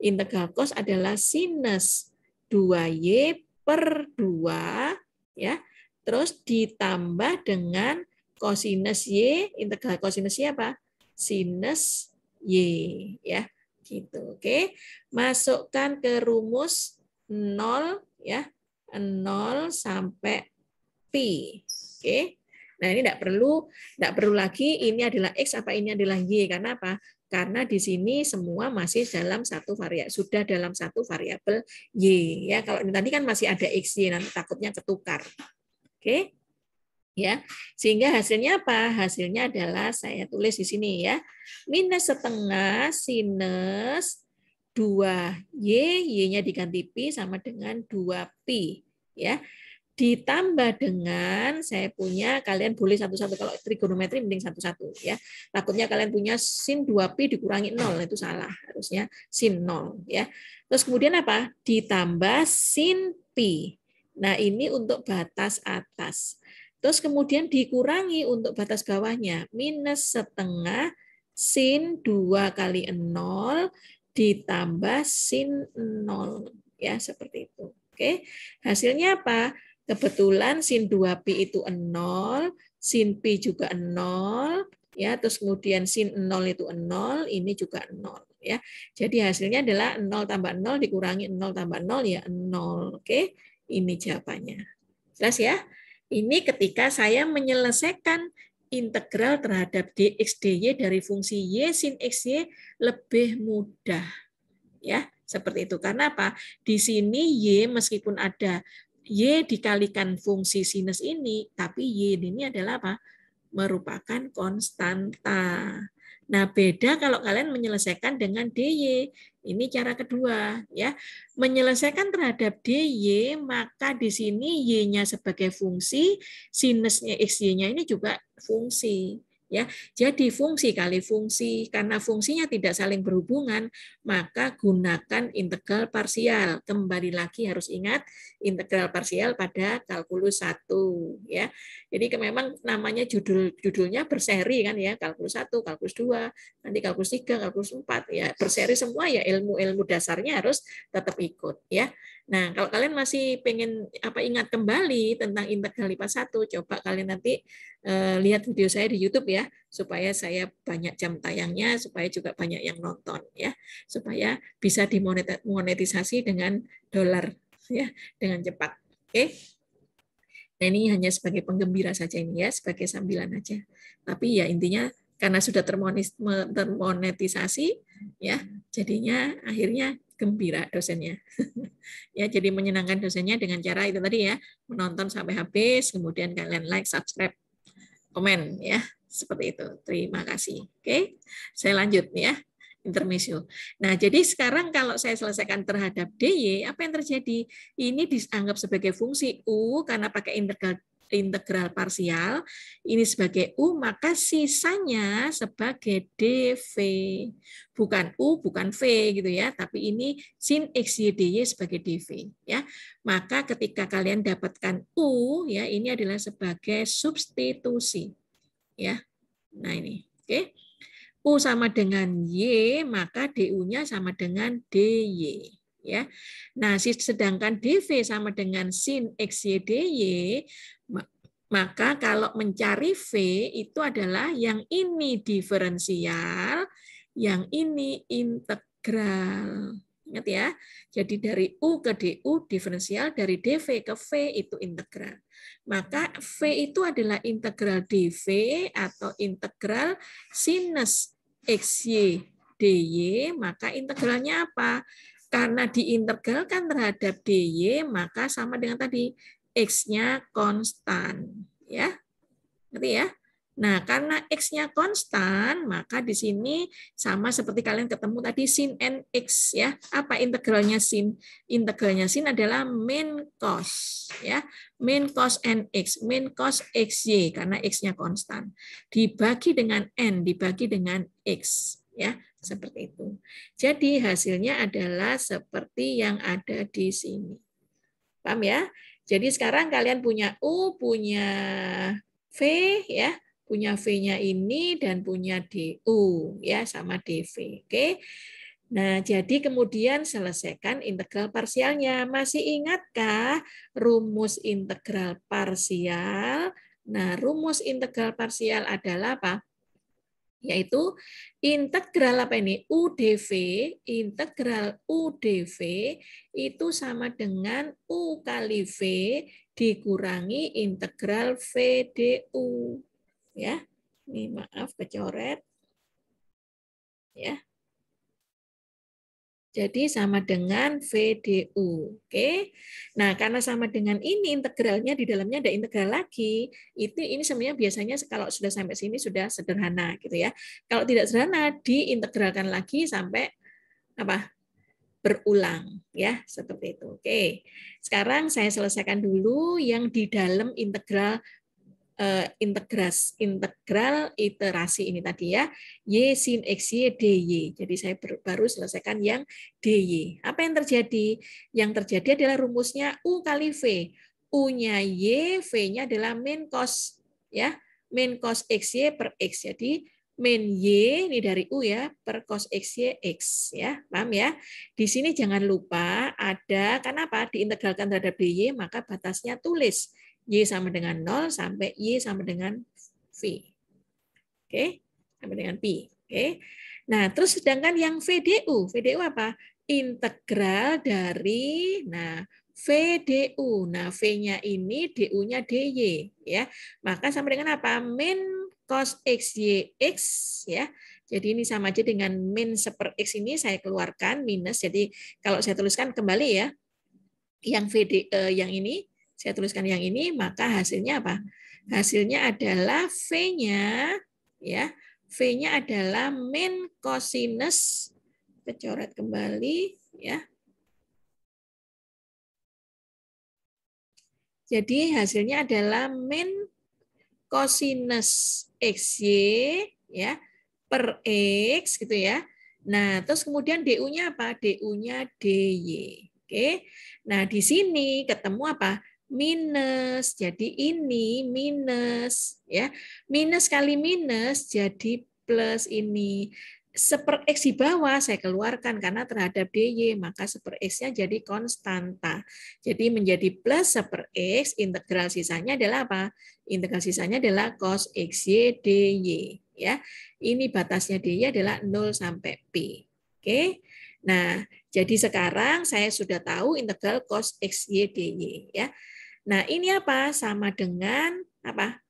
Integral cos adalah sinus 2y per 2 ya terus ditambah dengan kosinus y integral kosinus y apa sinus y ya gitu oke okay. masukkan ke rumus 0 ya 0 sampai pi oke okay. nah ini tidak perlu tidak perlu lagi ini adalah x apa ini adalah y karena apa karena di sini semua masih dalam satu variabel sudah dalam satu variabel y ya kalau ini tadi kan masih ada x y nanti takutnya ketukar Oke. Ya. Sehingga hasilnya apa? Hasilnya adalah saya tulis di sini ya. Minus setengah sinus 2Y, Y-nya diganti pi sama dengan 2P. Ya ditambah dengan saya punya kalian boleh satu-satu kalau trigonometri mending satu-satu ya takutnya kalian punya sin 2p dikurangi nol itu salah harusnya sin nol, ya terus kemudian apa ditambah sin pi. Nah, ini untuk batas atas. Terus kemudian dikurangi untuk batas bawahnya. Minus setengah sin 2 kali 0 ditambah sin 0. Ya, seperti itu. Oke, hasilnya apa? Kebetulan sin 2P itu 0, sin P juga 0, ya terus kemudian sin 0 itu 0, ini juga 0 ya. Jadi hasilnya adalah 0 tambah 0 dikurangi 0 tambah 0 ya 0, oke. Okay? Ini jawabannya. Jelas ya? Ini ketika saya menyelesaikan integral terhadap dx dy dari fungsi y sin x y lebih mudah. Ya, seperti itu. Karena apa? Di sini y meskipun ada y dikalikan fungsi sinus ini, tapi y ini adalah apa? merupakan konstanta. Nah, beda kalau kalian menyelesaikan dengan DY. Ini cara kedua, ya. Menyelesaikan terhadap DY, maka di sini Y-nya sebagai fungsi, sinusnya x nya ini juga fungsi ya. Jadi fungsi kali fungsi karena fungsinya tidak saling berhubungan, maka gunakan integral parsial. Kembali lagi harus ingat integral parsial pada kalkulus 1 ya. Jadi memang namanya judul-judulnya berseri kan ya, kalkulus 1, kalkulus 2, nanti kalkulus 3, kalkulus 4 ya, berseri semua ya ilmu-ilmu dasarnya harus tetap ikut ya. Nah, kalau kalian masih pengen apa ingat kembali tentang integral lipat satu coba kalian nanti e, lihat video saya di YouTube ya, supaya saya banyak jam tayangnya, supaya juga banyak yang nonton ya, supaya bisa dimonetisasi dengan dolar ya, dengan cepat. Oke. Nah, ini hanya sebagai penggembira saja ini ya, sebagai sambilan aja. Tapi ya intinya karena sudah termonetisasi ya, jadinya akhirnya gembira dosennya. ya, jadi menyenangkan dosennya dengan cara itu tadi ya, menonton sampai habis, kemudian kalian like, subscribe, komen ya, seperti itu. Terima kasih. Oke. Saya lanjut ya. Intermezzo. Nah, jadi sekarang kalau saya selesaikan terhadap DY, apa yang terjadi? Ini dianggap sebagai fungsi U karena pakai integral integral parsial ini sebagai U, maka sisanya sebagai DV. Bukan U, bukan V gitu ya, tapi ini sin X, Y, DY sebagai DV. ya Maka ketika kalian dapatkan U, ya ini adalah sebagai substitusi. ya Nah ini, oke. Okay. U sama dengan Y, maka DU-nya sama dengan DY ya. Nah, sedangkan DV sama dengan sin X Y D Y, maka kalau mencari V itu adalah yang ini diferensial, yang ini integral. Ingat ya. Jadi dari U ke DU diferensial, dari DV ke V itu integral. Maka V itu adalah integral DV atau integral sinus XY DY, maka integralnya apa? Karena diintegralkan terhadap dy, maka sama dengan tadi x-nya konstan, ya. Ngerti ya? Nah, karena x-nya konstan, maka di sini sama seperti kalian ketemu tadi sin nx, ya. Apa integralnya sin? Integralnya sin adalah min cos ya. Min cos nx, x, min cos x karena x-nya konstan. Dibagi dengan n, dibagi dengan x ya seperti itu. Jadi hasilnya adalah seperti yang ada di sini. Paham ya? Jadi sekarang kalian punya U, punya V ya, punya V-nya ini dan punya DU ya sama DV. Oke. Nah, jadi kemudian selesaikan integral parsialnya. Masih ingatkah rumus integral parsial? Nah, rumus integral parsial adalah apa? yaitu integral apa ini UDV integral UDV itu sama dengan U kali V dikurangi integral VDU ya ini maaf kecoret ya jadi sama dengan VDU. Oke. Nah, karena sama dengan ini integralnya di dalamnya ada integral lagi, itu ini sebenarnya biasanya kalau sudah sampai sini sudah sederhana gitu ya. Kalau tidak sederhana diintegralkan lagi sampai apa? berulang ya seperti itu. Oke. Sekarang saya selesaikan dulu yang di dalam integral Eh, integras integral iterasi ini tadi ya y sin x y dy. Jadi saya baru selesaikan yang dy. Apa yang terjadi? Yang terjadi adalah rumusnya u kali v. U-nya y, v-nya adalah min cos ya, min cos y per x. Jadi min y ini dari u ya per cos y x ya. Paham ya? Di sini jangan lupa ada karena apa? Diintegralkan terhadap dy maka batasnya tulis Y sama dengan 0 sampai Y sama dengan V. Oke, okay? sama dengan Pi. Oke. Okay? Nah, terus sedangkan yang VDU, VDU apa? Integral dari nah VDU. Nah, V-nya ini, DU-nya DY, ya. Maka sama dengan apa? Min cos x y x, ya. Jadi ini sama aja dengan min seper x ini saya keluarkan minus. Jadi kalau saya tuliskan kembali ya, yang VD eh, yang ini saya tuliskan yang ini, maka hasilnya apa? Hasilnya adalah V-nya, ya, V-nya adalah min cosinus, kecoret kembali, ya. Jadi hasilnya adalah min cosinus XY, ya, per X, gitu ya. Nah, terus kemudian DU-nya apa? DU-nya DY. Oke. Nah, di sini ketemu apa? minus. Jadi ini minus ya. Minus kali minus jadi plus ini seper x di bawah saya keluarkan karena terhadap dy maka seper x-nya jadi konstanta. Jadi menjadi plus seper x integral sisanya adalah apa? Integral sisanya adalah cos y dy ya. Ini batasnya dy adalah 0 sampai p. Oke. Nah, jadi sekarang saya sudah tahu integral cos y dy ya. Nah, ini apa? Sama dengan apa?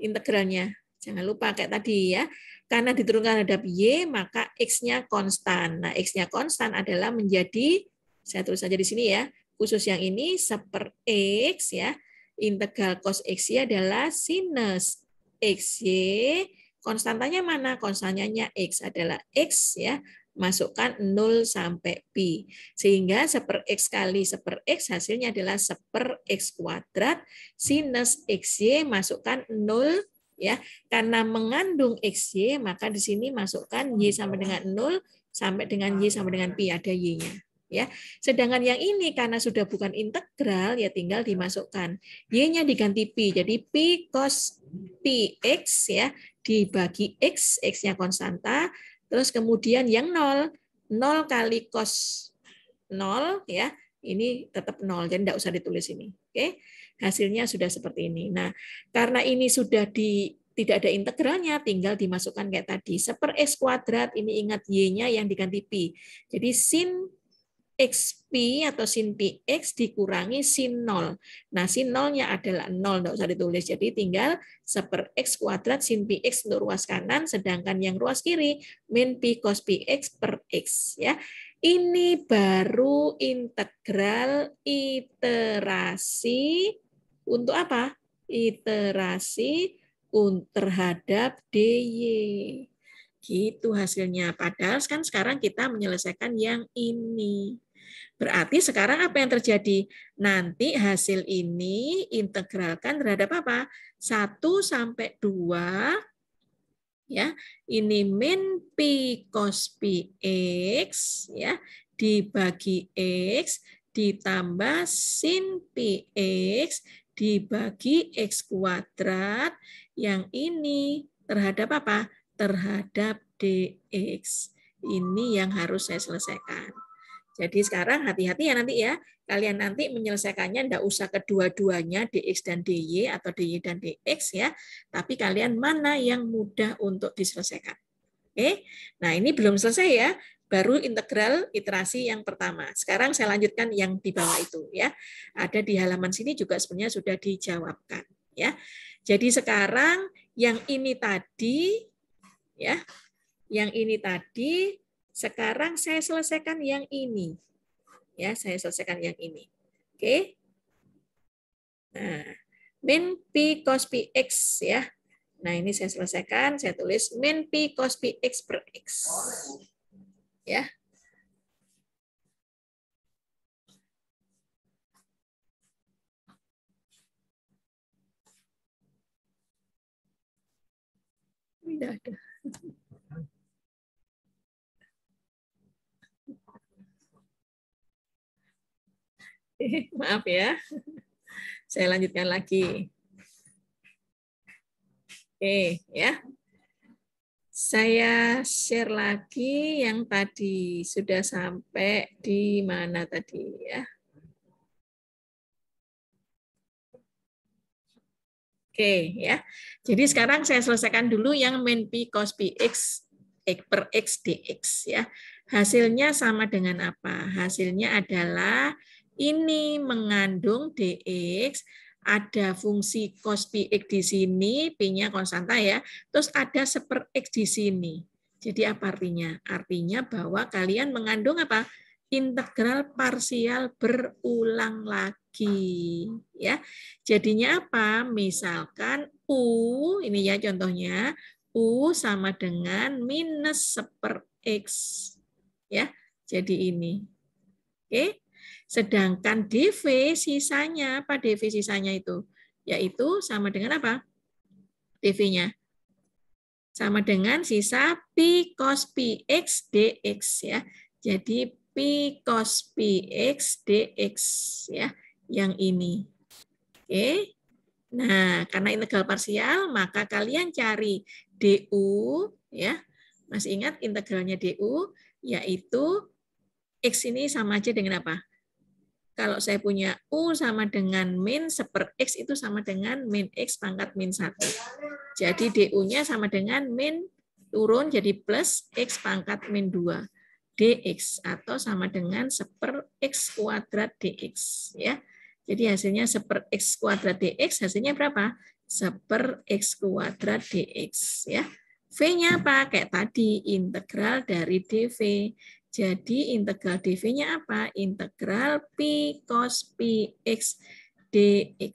Integralnya. Jangan lupa kayak tadi ya. Karena diturunkan terhadap Y, maka X-nya konstan. Nah, X-nya konstan adalah menjadi, saya tulis saja di sini ya, khusus yang ini seper X ya. Integral cos y adalah sinus x y. Konstantanya mana? Konstannya X adalah X ya masukkan 0 sampai pi. Sehingga seper x kali seper x hasilnya adalah seper x kuadrat sinus xy masukkan 0 ya karena mengandung xy maka di sini masukkan y sama dengan 0 sampai dengan y sama dengan pi ada y-nya ya. Sedangkan yang ini karena sudah bukan integral ya tinggal dimasukkan y-nya diganti pi. Jadi pi cos pi x ya dibagi x x-nya konstanta Terus kemudian yang 0, 0 kali cos 0 ya. Ini tetap 0 jadi tidak usah ditulis ini. Oke. Hasilnya sudah seperti ini. Nah, karena ini sudah di tidak ada integralnya, tinggal dimasukkan kayak tadi. Seper X kuadrat, ini ingat Y-nya yang diganti P. Jadi sin X pi atau sin pi x dikurangi sin 0. Nah, sin 0-nya adalah 0, tidak usah ditulis. Jadi tinggal 1 per x kuadrat sin pi x untuk ruas kanan, sedangkan yang ruas kiri min pi cos pi x per x. Ya. Ini baru integral iterasi untuk apa? Iterasi terhadap dy. Gitu hasilnya. Padahal kan sekarang kita menyelesaikan yang ini. Berarti sekarang apa yang terjadi? Nanti hasil ini integralkan terhadap apa? 1 sampai 2 ya. Ini min pi cos pi x ya dibagi x ditambah sin pi x dibagi x kuadrat yang ini terhadap apa? Terhadap dx. Ini yang harus saya selesaikan. Jadi sekarang hati-hati ya nanti ya, kalian nanti menyelesaikannya tidak usah kedua-duanya DX dan DY atau DY dan DX ya, tapi kalian mana yang mudah untuk diselesaikan. Oke, nah ini belum selesai ya, baru integral iterasi yang pertama. Sekarang saya lanjutkan yang di bawah itu ya. Ada di halaman sini juga sebenarnya sudah dijawabkan ya. Jadi sekarang yang ini tadi ya, yang ini tadi sekarang saya selesaikan yang ini. Ya, saya selesaikan yang ini. Oke. Okay? Nah, min P cos p x ya. Nah, ini saya selesaikan, saya tulis min P cos p x per X. Ya. Tidak ada. Maaf ya. Saya lanjutkan lagi. Oke, ya. Saya share lagi yang tadi sudah sampai di mana tadi ya. Oke, ya. Jadi sekarang saya selesaikan dulu yang min P cos x per X dx ya. Hasilnya sama dengan apa? Hasilnya adalah ini mengandung dx, ada fungsi cos x di sini, p-nya konstanta ya, terus ada seper x di sini. Jadi apa artinya? Artinya bahwa kalian mengandung apa? Integral parsial berulang lagi, ya. Jadinya apa? Misalkan u, ini ya contohnya, u sama dengan minus seper x, ya. Jadi ini, oke? Sedangkan DV sisanya, apa DV sisanya itu? Yaitu sama dengan apa? DV-nya. Sama dengan sisa P cos PX DX ya. Jadi P cos PX DX ya, yang ini. Oke. Nah, karena integral parsial, maka kalian cari DU ya. Masih ingat integralnya DU yaitu X ini sama aja dengan apa? kalau saya punya U sama dengan min 1 per X itu sama dengan min X pangkat min 1. Jadi DU-nya sama dengan min turun jadi plus X pangkat min 2 dx atau sama dengan 1 per X kuadrat dx. ya. Jadi hasilnya 1 per X kuadrat dx hasilnya berapa? 1 per X kuadrat dx. ya. V-nya apa? Kayak tadi, integral dari dv. Jadi integral dv-nya apa? Integral p cos pi x dx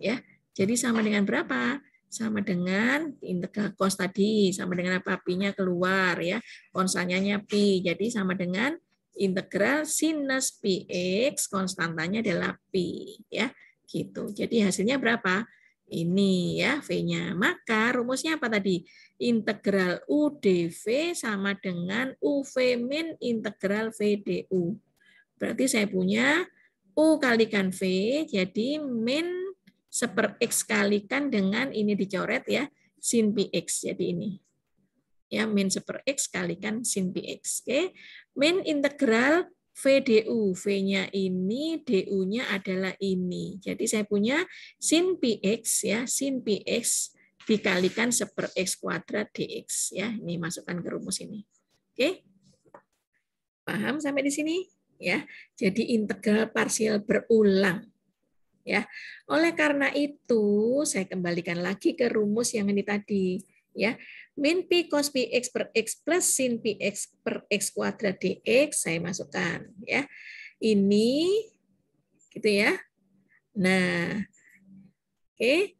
ya. Jadi sama dengan berapa? Sama dengan integral cos tadi, sama dengan apa? Pi-nya keluar ya. Konstannya p. Jadi sama dengan integral sinus px konstantanya adalah pi ya. Gitu. Jadi hasilnya berapa? ini ya V-nya. Maka rumusnya apa tadi? Integral U dV sama dengan UV min integral V du. Berarti saya punya U kalikan V, jadi min seper X kalikan dengan ini dicoret ya, sin PX. Jadi ini. Ya, min seper X kalikan sin PX. Oke. Min integral VDU. V-nya ini, DU-nya adalah ini. Jadi saya punya sin PX ya, sin PX dikalikan seper X kuadrat DX ya. Ini masukkan ke rumus ini. Oke. Paham sampai di sini? Ya. Jadi integral parsial berulang ya. Oleh karena itu, saya kembalikan lagi ke rumus yang ini tadi ya min P cos x per X plus sin pi x per X kuadrat dx, saya masukkan. ya Ini, gitu ya. Nah, oke. Okay.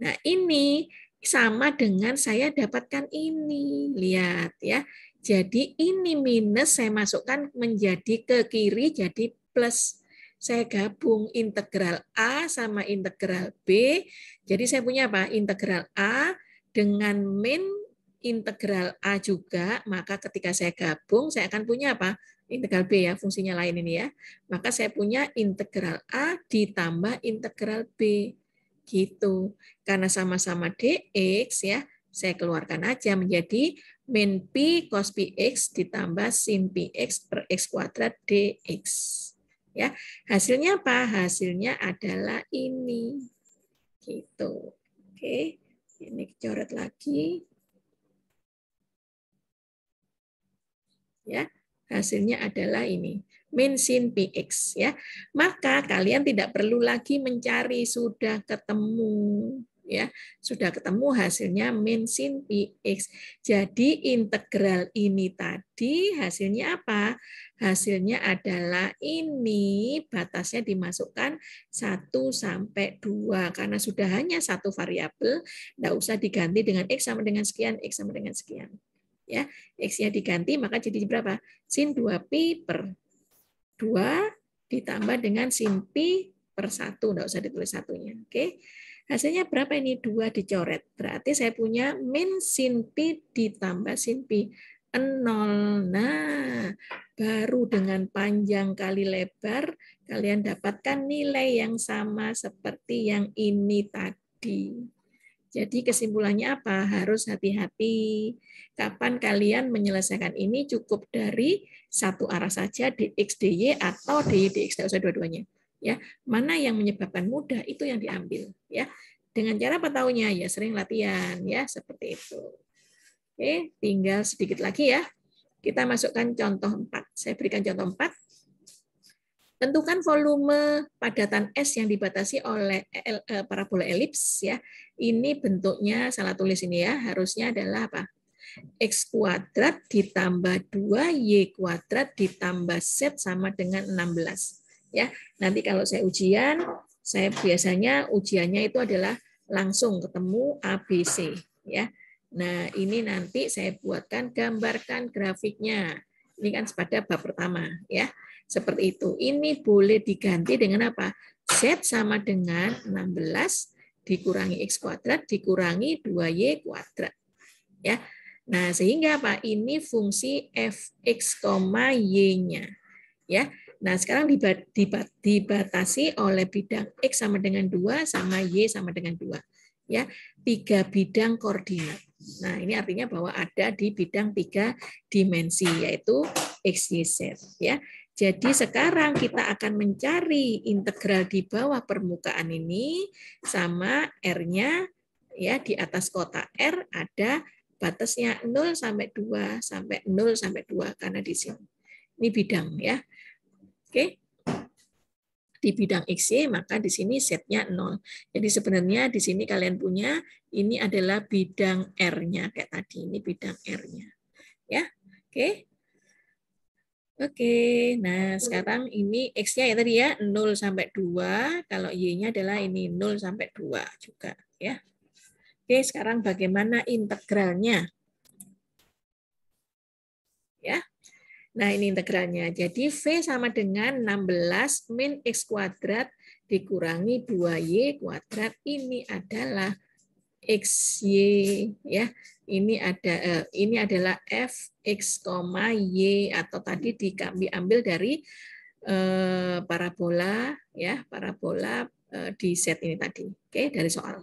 Nah, ini sama dengan saya dapatkan ini. Lihat ya. Jadi ini minus saya masukkan menjadi ke kiri jadi plus. Saya gabung integral A sama integral B. Jadi saya punya apa? Integral A dengan min integral A juga, maka ketika saya gabung, saya akan punya apa? Integral B ya, fungsinya lain ini ya. Maka saya punya integral A ditambah integral B. Gitu. Karena sama-sama DX ya, saya keluarkan aja menjadi min P cos PX ditambah sin PX per X kuadrat DX. Ya, hasilnya apa? Hasilnya adalah ini. Gitu. Oke. Okay. Ini coret lagi. Ya, hasilnya adalah ini min sin px ya. Maka kalian tidak perlu lagi mencari sudah ketemu ya sudah ketemu hasilnya min sin x. Jadi integral ini tadi hasilnya apa? Hasilnya adalah ini batasnya dimasukkan 1 sampai 2 karena sudah hanya satu variabel, tidak usah diganti dengan x sama dengan sekian, x sama dengan sekian. Ya, x-nya diganti maka jadi berapa? sin 2pi per 2 ditambah dengan sin pi per 1, tidak usah ditulis satunya. Oke. Okay? Hasilnya berapa ini? 2 dicoret. Berarti saya punya min sin P ditambah sin P. 0. Nah, baru dengan panjang kali lebar, kalian dapatkan nilai yang sama seperti yang ini tadi. Jadi kesimpulannya apa? Harus hati-hati. Kapan kalian menyelesaikan ini cukup dari satu arah saja, dx, dy, atau dy, dx, dua-duanya ya mana yang menyebabkan mudah itu yang diambil ya dengan cara apa taunya ya sering latihan ya seperti itu oke tinggal sedikit lagi ya kita masukkan contoh 4 saya berikan contoh 4 tentukan volume padatan es yang dibatasi oleh e, parabola elips ya ini bentuknya salah tulis ini ya harusnya adalah apa X kuadrat ditambah 2, Y kuadrat ditambah Z sama dengan 16 ya. Nanti kalau saya ujian, saya biasanya ujiannya itu adalah langsung ketemu ABC ya. Nah, ini nanti saya buatkan gambarkan grafiknya. Ini kan pada bab pertama ya. Seperti itu. Ini boleh diganti dengan apa? Z sama dengan 16 dikurangi X kuadrat dikurangi 2Y kuadrat. Ya. Nah, sehingga apa? Ini fungsi fx, y-nya. Ya. Nah, sekarang dibatasi oleh bidang X sama dengan dua sama Y sama dengan dua Ya, tiga bidang koordinat. Nah, ini artinya bahwa ada di bidang tiga dimensi, yaitu X, Y, Z. Ya. Jadi sekarang kita akan mencari integral di bawah permukaan ini sama R-nya ya di atas kotak R ada batasnya 0 sampai 2 sampai 0 sampai 2 karena di sini. Ini bidang ya. Oke. Di bidang x, maka di sini setnya 0. Jadi sebenarnya di sini kalian punya ini adalah bidang R-nya kayak tadi, ini bidang R-nya. Ya. Oke. Oke, nah sekarang ini X-nya ya tadi ya 0 sampai 2, kalau Y-nya adalah ini 0 sampai 2 juga ya. Oke, sekarang bagaimana integralnya? Ya. Nah, ini integralnya. Jadi V sama dengan 16 min X kuadrat dikurangi 2Y kuadrat. Ini adalah XY. ya Ini ada eh, ini adalah f X, y atau tadi diambil dari eh, parabola ya parabola eh, di set ini tadi. Oke, dari soal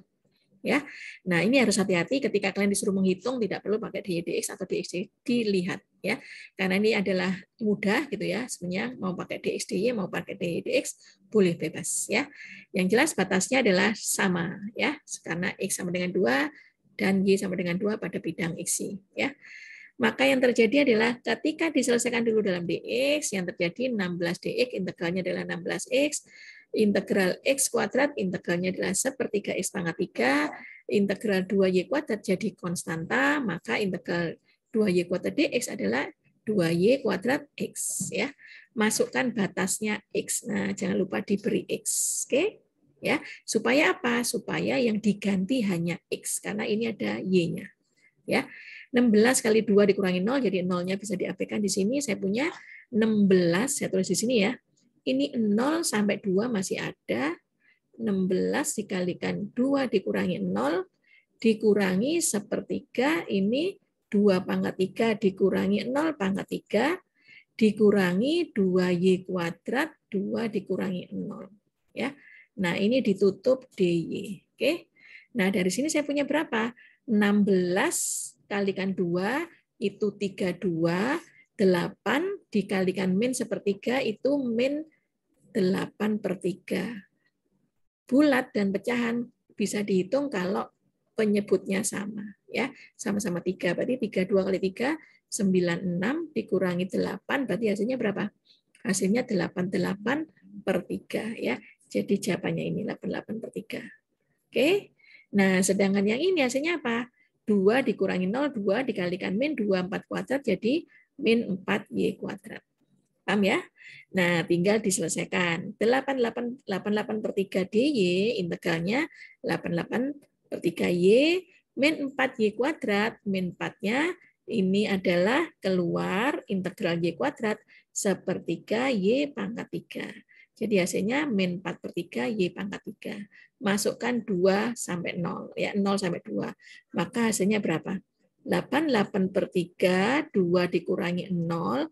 ya. Nah, ini harus hati-hati ketika kalian disuruh menghitung tidak perlu pakai DYDX atau DXD dilihat ya. Karena ini adalah mudah gitu ya. Sebenarnya mau pakai DXDY mau pakai DYDX boleh bebas ya. Yang jelas batasnya adalah sama ya. Karena X sama dengan 2 dan Y sama dengan 2 pada bidang XY ya. Maka yang terjadi adalah ketika diselesaikan dulu dalam dx, yang terjadi 16dx, integralnya adalah 16x, integral x kuadrat integralnya adalah sepertiga tiga x pangkat tiga integral 2y kuadrat jadi konstanta, maka integral 2y kuadrat dx adalah 2y kuadrat x ya. Masukkan batasnya x. Nah, jangan lupa diberi x, oke? Okay? Ya, supaya apa? Supaya yang diganti hanya x karena ini ada y-nya. Ya. 16 kali 2 dikurangi 0 jadi nolnya bisa diabaikan di sini. Saya punya 16, saya tulis di sini ya. Ini 0 sampai 2 masih ada. 16 dikalikan 2 dikurangi 0, dikurangi sepertiga, ini 2 pangkat 3 dikurangi 0 pangkat 3, dikurangi 2Y kuadrat, 2 dikurangi 0. Ya. Nah, ini ditutup DY. Oke. Nah, dari sini saya punya berapa? 16 kalikan 2 itu 32, 8 dikalikan min sepertiga itu min 8 per 3. Bulat dan pecahan bisa dihitung kalau penyebutnya sama. ya Sama-sama 3, berarti 3, 2 kali 3, 96 dikurangi 8, berarti hasilnya berapa? Hasilnya 8, 8 per 3. Ya. Jadi jawabannya ini 8, 8 per 3. Oke. Nah, sedangkan yang ini hasilnya apa? 2 dikurangi 0, 2 dikalikan min 2, 4 kuadrat, jadi min 4Y kuadrat. Paham ya? Nah, tinggal diselesaikan. 88, per 3 dy, integralnya 88 per 3 y, min 4 y kuadrat, min 4-nya ini adalah keluar integral y kuadrat sepertiga y pangkat 3. Jadi hasilnya min 4 per 3 y pangkat 3. Masukkan 2 sampai 0, ya 0 sampai 2. Maka hasilnya berapa? 88 per 3, 2 dikurangi 0,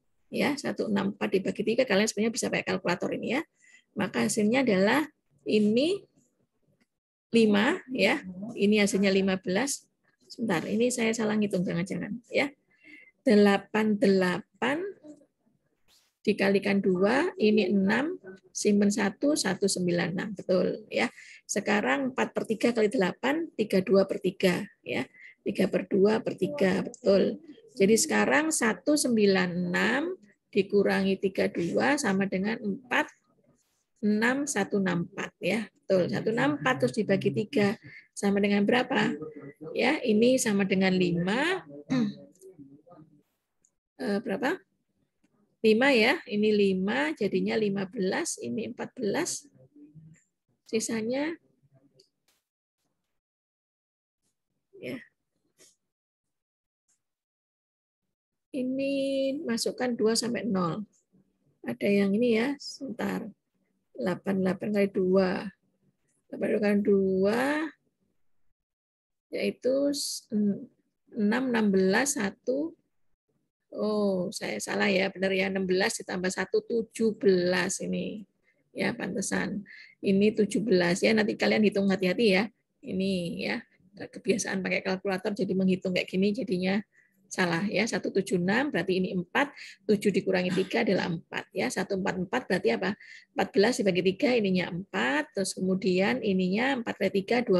ya 164 dibagi 3 kalian sebenarnya bisa pakai kalkulator ini ya. Maka hasilnya adalah ini 5 ya. Ini hasilnya 15. Sebentar, ini saya salah ngitung jangan-jangan ya. 88 dikalikan 2, ini 6, simpen 1, 196. Betul. ya Sekarang 4 per 3 kali 8, 32 per 3. Ya. 3 per 2 per 3. Betul. Jadi sekarang 196 dikurangi 32 sama dengan 4, ya. Betul, 164 terus dibagi 3 sama dengan berapa? Ya, ini sama dengan 5. Eh, berapa? 5 ya, ini 5 jadinya 15, ini 14. Sisanya ya ini masukkan 2 sampai 0. Ada yang ini ya, sebentar. 88 kali 2. 88 kali 2, yaitu 6, 16, 1. Oh, saya salah ya, benar ya. 16 ditambah 1, 17 ini. Ya, pantesan. Ini 17 ya, nanti kalian hitung hati-hati ya. Ini ya, kebiasaan pakai kalkulator jadi menghitung kayak gini jadinya salah ya 176 berarti ini 4 7 dikurangi 3 adalah 4 ya 144 berarti apa 14 dibagi 3 ininya 4 terus kemudian ininya 4 kali 3 12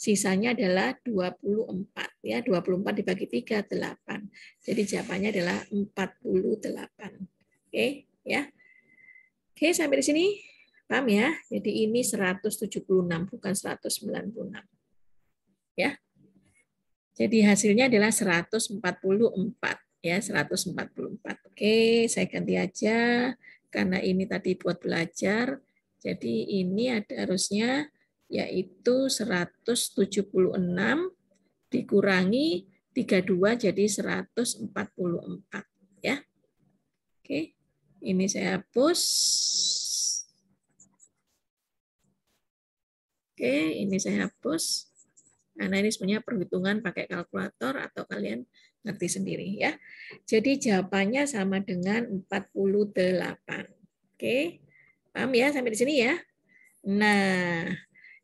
sisanya adalah 24 ya 24 dibagi 3 8 jadi jawabannya adalah 48 oke okay, ya oke okay, sampai di sini paham ya jadi ini 176 bukan 196 ya yeah. Jadi hasilnya adalah 144 ya 144. Oke, saya ganti aja karena ini tadi buat belajar. Jadi ini ada harusnya yaitu 176 dikurangi 32 jadi 144 ya. Oke. Ini saya hapus. Oke, ini saya hapus. Karena ini sebenarnya perhitungan pakai kalkulator atau kalian ngerti sendiri ya. Jadi jawabannya sama dengan 48. Oke. Paham ya sampai di sini ya? Nah,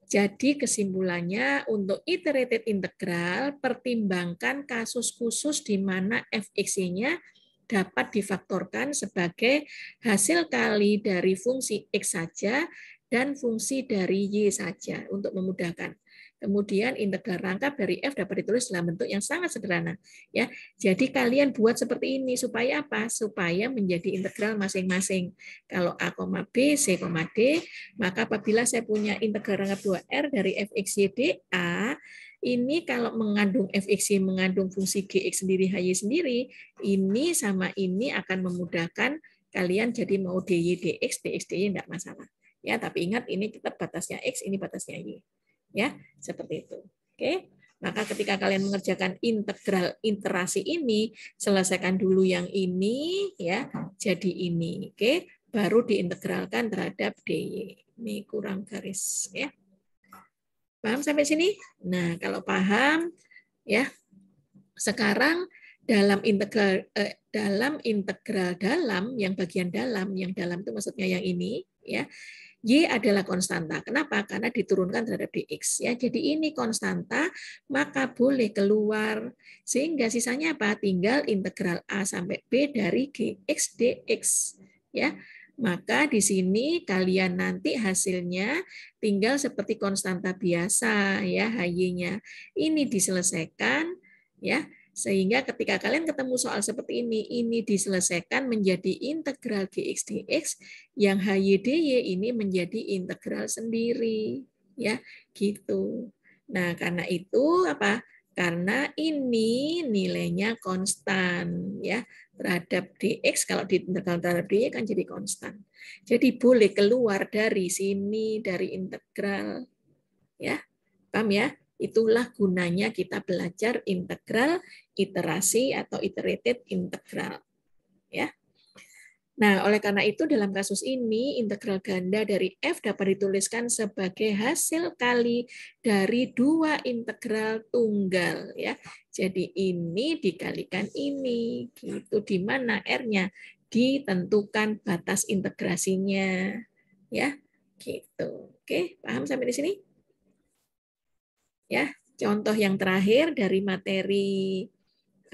jadi kesimpulannya untuk iterated integral pertimbangkan kasus khusus di mana fx nya dapat difaktorkan sebagai hasil kali dari fungsi x saja dan fungsi dari y saja untuk memudahkan. Kemudian integral rangkap dari f dapat ditulis dalam bentuk yang sangat sederhana. Ya, jadi kalian buat seperti ini supaya apa? Supaya menjadi integral masing-masing. Kalau a, b, c, d, maka apabila saya punya integral rangkap 2 r dari fx, y, d, a, ini kalau mengandung fxy mengandung fungsi gx sendiri hy sendiri ini sama ini akan memudahkan kalian jadi mau dy dx dx dy tidak masalah ya tapi ingat ini tetap batasnya x ini batasnya y ya seperti itu oke maka ketika kalian mengerjakan integral interasi ini selesaikan dulu yang ini ya jadi ini oke baru diintegralkan terhadap dy ini kurang garis ya paham sampai sini nah kalau paham ya sekarang dalam integral eh, dalam integral dalam yang bagian dalam yang dalam itu maksudnya yang ini ya Y adalah konstanta. Kenapa? Karena diturunkan terhadap dx ya. Jadi ini konstanta, maka boleh keluar sehingga sisanya apa? Tinggal integral a sampai b dari gx dx ya. Maka di sini kalian nanti hasilnya tinggal seperti konstanta biasa ya HY-nya. Ini diselesaikan ya sehingga ketika kalian ketemu soal seperti ini, ini diselesaikan menjadi integral gx dx, yang hy dy ini menjadi integral sendiri. Ya, gitu. Nah, karena itu apa? Karena ini nilainya konstan ya terhadap dx kalau di integral terhadap dy kan jadi konstan. Jadi boleh keluar dari sini dari integral ya. Paham ya? Itulah gunanya kita belajar integral, iterasi atau iterated integral. Ya. Nah, oleh karena itu dalam kasus ini integral ganda dari f dapat dituliskan sebagai hasil kali dari dua integral tunggal ya. Jadi ini dikalikan ini gitu di mana r-nya ditentukan batas integrasinya ya gitu. Oke, paham sampai di sini? Ya, contoh yang terakhir dari materi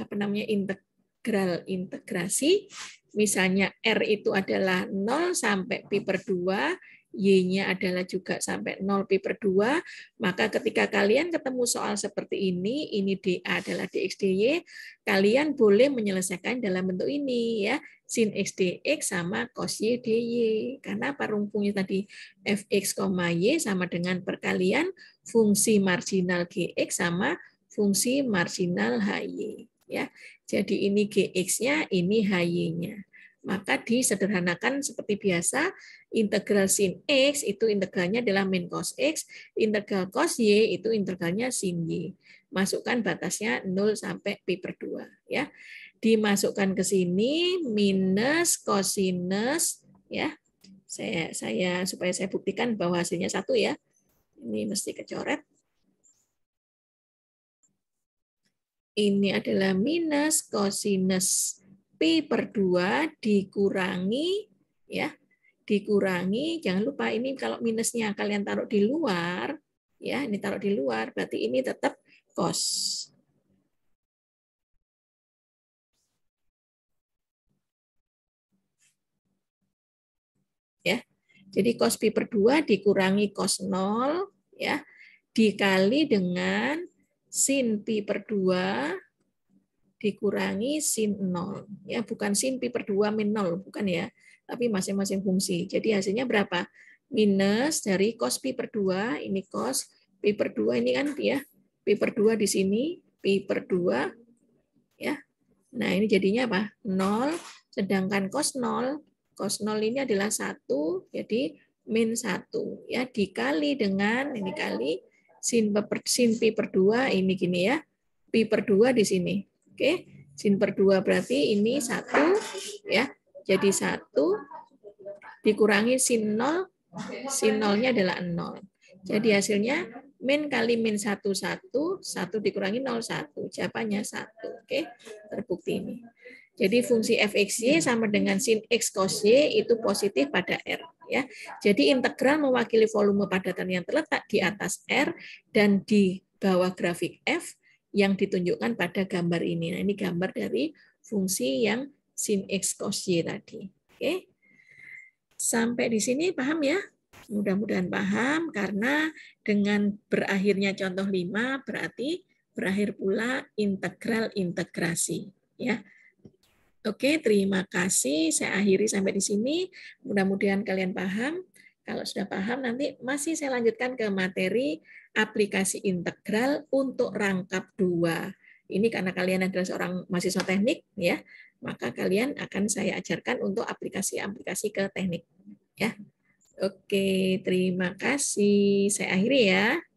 apa namanya integral integrasi, misalnya R itu adalah 0 sampai pi per 2, Y-nya adalah juga sampai 0 pi per 2, maka ketika kalian ketemu soal seperti ini, ini DA adalah dx dy, kalian boleh menyelesaikan dalam bentuk ini ya, sin X dx sama cos Y DY. Karena apa rumpungnya tadi Fx, Y sama dengan perkalian fungsi marginal GX sama fungsi marginal HY. Ya, jadi ini GX-nya, ini HY-nya maka disederhanakan seperti biasa integral sin x itu integralnya adalah min cos x, integral cos y itu integralnya sin y. Masukkan batasnya 0 sampai pi per 2 ya. Dimasukkan ke sini minus cosinus ya. Saya saya supaya saya buktikan bahwa hasilnya satu ya. Ini mesti kecoret. Ini adalah minus cosinus pi per 2 dikurangi ya dikurangi jangan lupa ini kalau minusnya kalian taruh di luar ya ini taruh di luar berarti ini tetap kos ya jadi kos pi per 2 dikurangi kos 0 ya dikali dengan sin pi per 2 dikurangi sin 0. Ya, bukan sin pi per 2 min 0, bukan ya. Tapi masing-masing fungsi. Jadi hasilnya berapa? Minus dari cos pi per 2, ini cos, pi per 2 ini kan ya, pi per 2 di sini, pi per 2, ya. Nah, ini jadinya apa? 0, sedangkan cos 0, cos 0 ini adalah 1, jadi min 1 ya dikali dengan ini kali sin per sin pi per 2 ini gini ya. Pi per 2 di sini. Oke, sin per 2 berarti ini 1 ya. Jadi 1 dikurangi sin 0, sin 0-nya adalah 0. Jadi hasilnya min kali min 1, 1, 1 dikurangi 0, 1. Jawabannya 1. Oke, terbukti ini. Jadi fungsi fxy sama dengan sin x cos y itu positif pada r. Ya. Jadi integral mewakili volume padatan yang terletak di atas r dan di bawah grafik f yang ditunjukkan pada gambar ini. Nah, ini gambar dari fungsi yang sin x cos y tadi. Oke. Sampai di sini paham ya? Mudah-mudahan paham karena dengan berakhirnya contoh 5 berarti berakhir pula integral integrasi ya. Oke, terima kasih. Saya akhiri sampai di sini. Mudah-mudahan kalian paham. Kalau sudah paham nanti masih saya lanjutkan ke materi aplikasi integral untuk rangkap dua. Ini karena kalian adalah seorang mahasiswa teknik, ya, maka kalian akan saya ajarkan untuk aplikasi-aplikasi ke teknik. Ya, oke, terima kasih. Saya akhiri ya.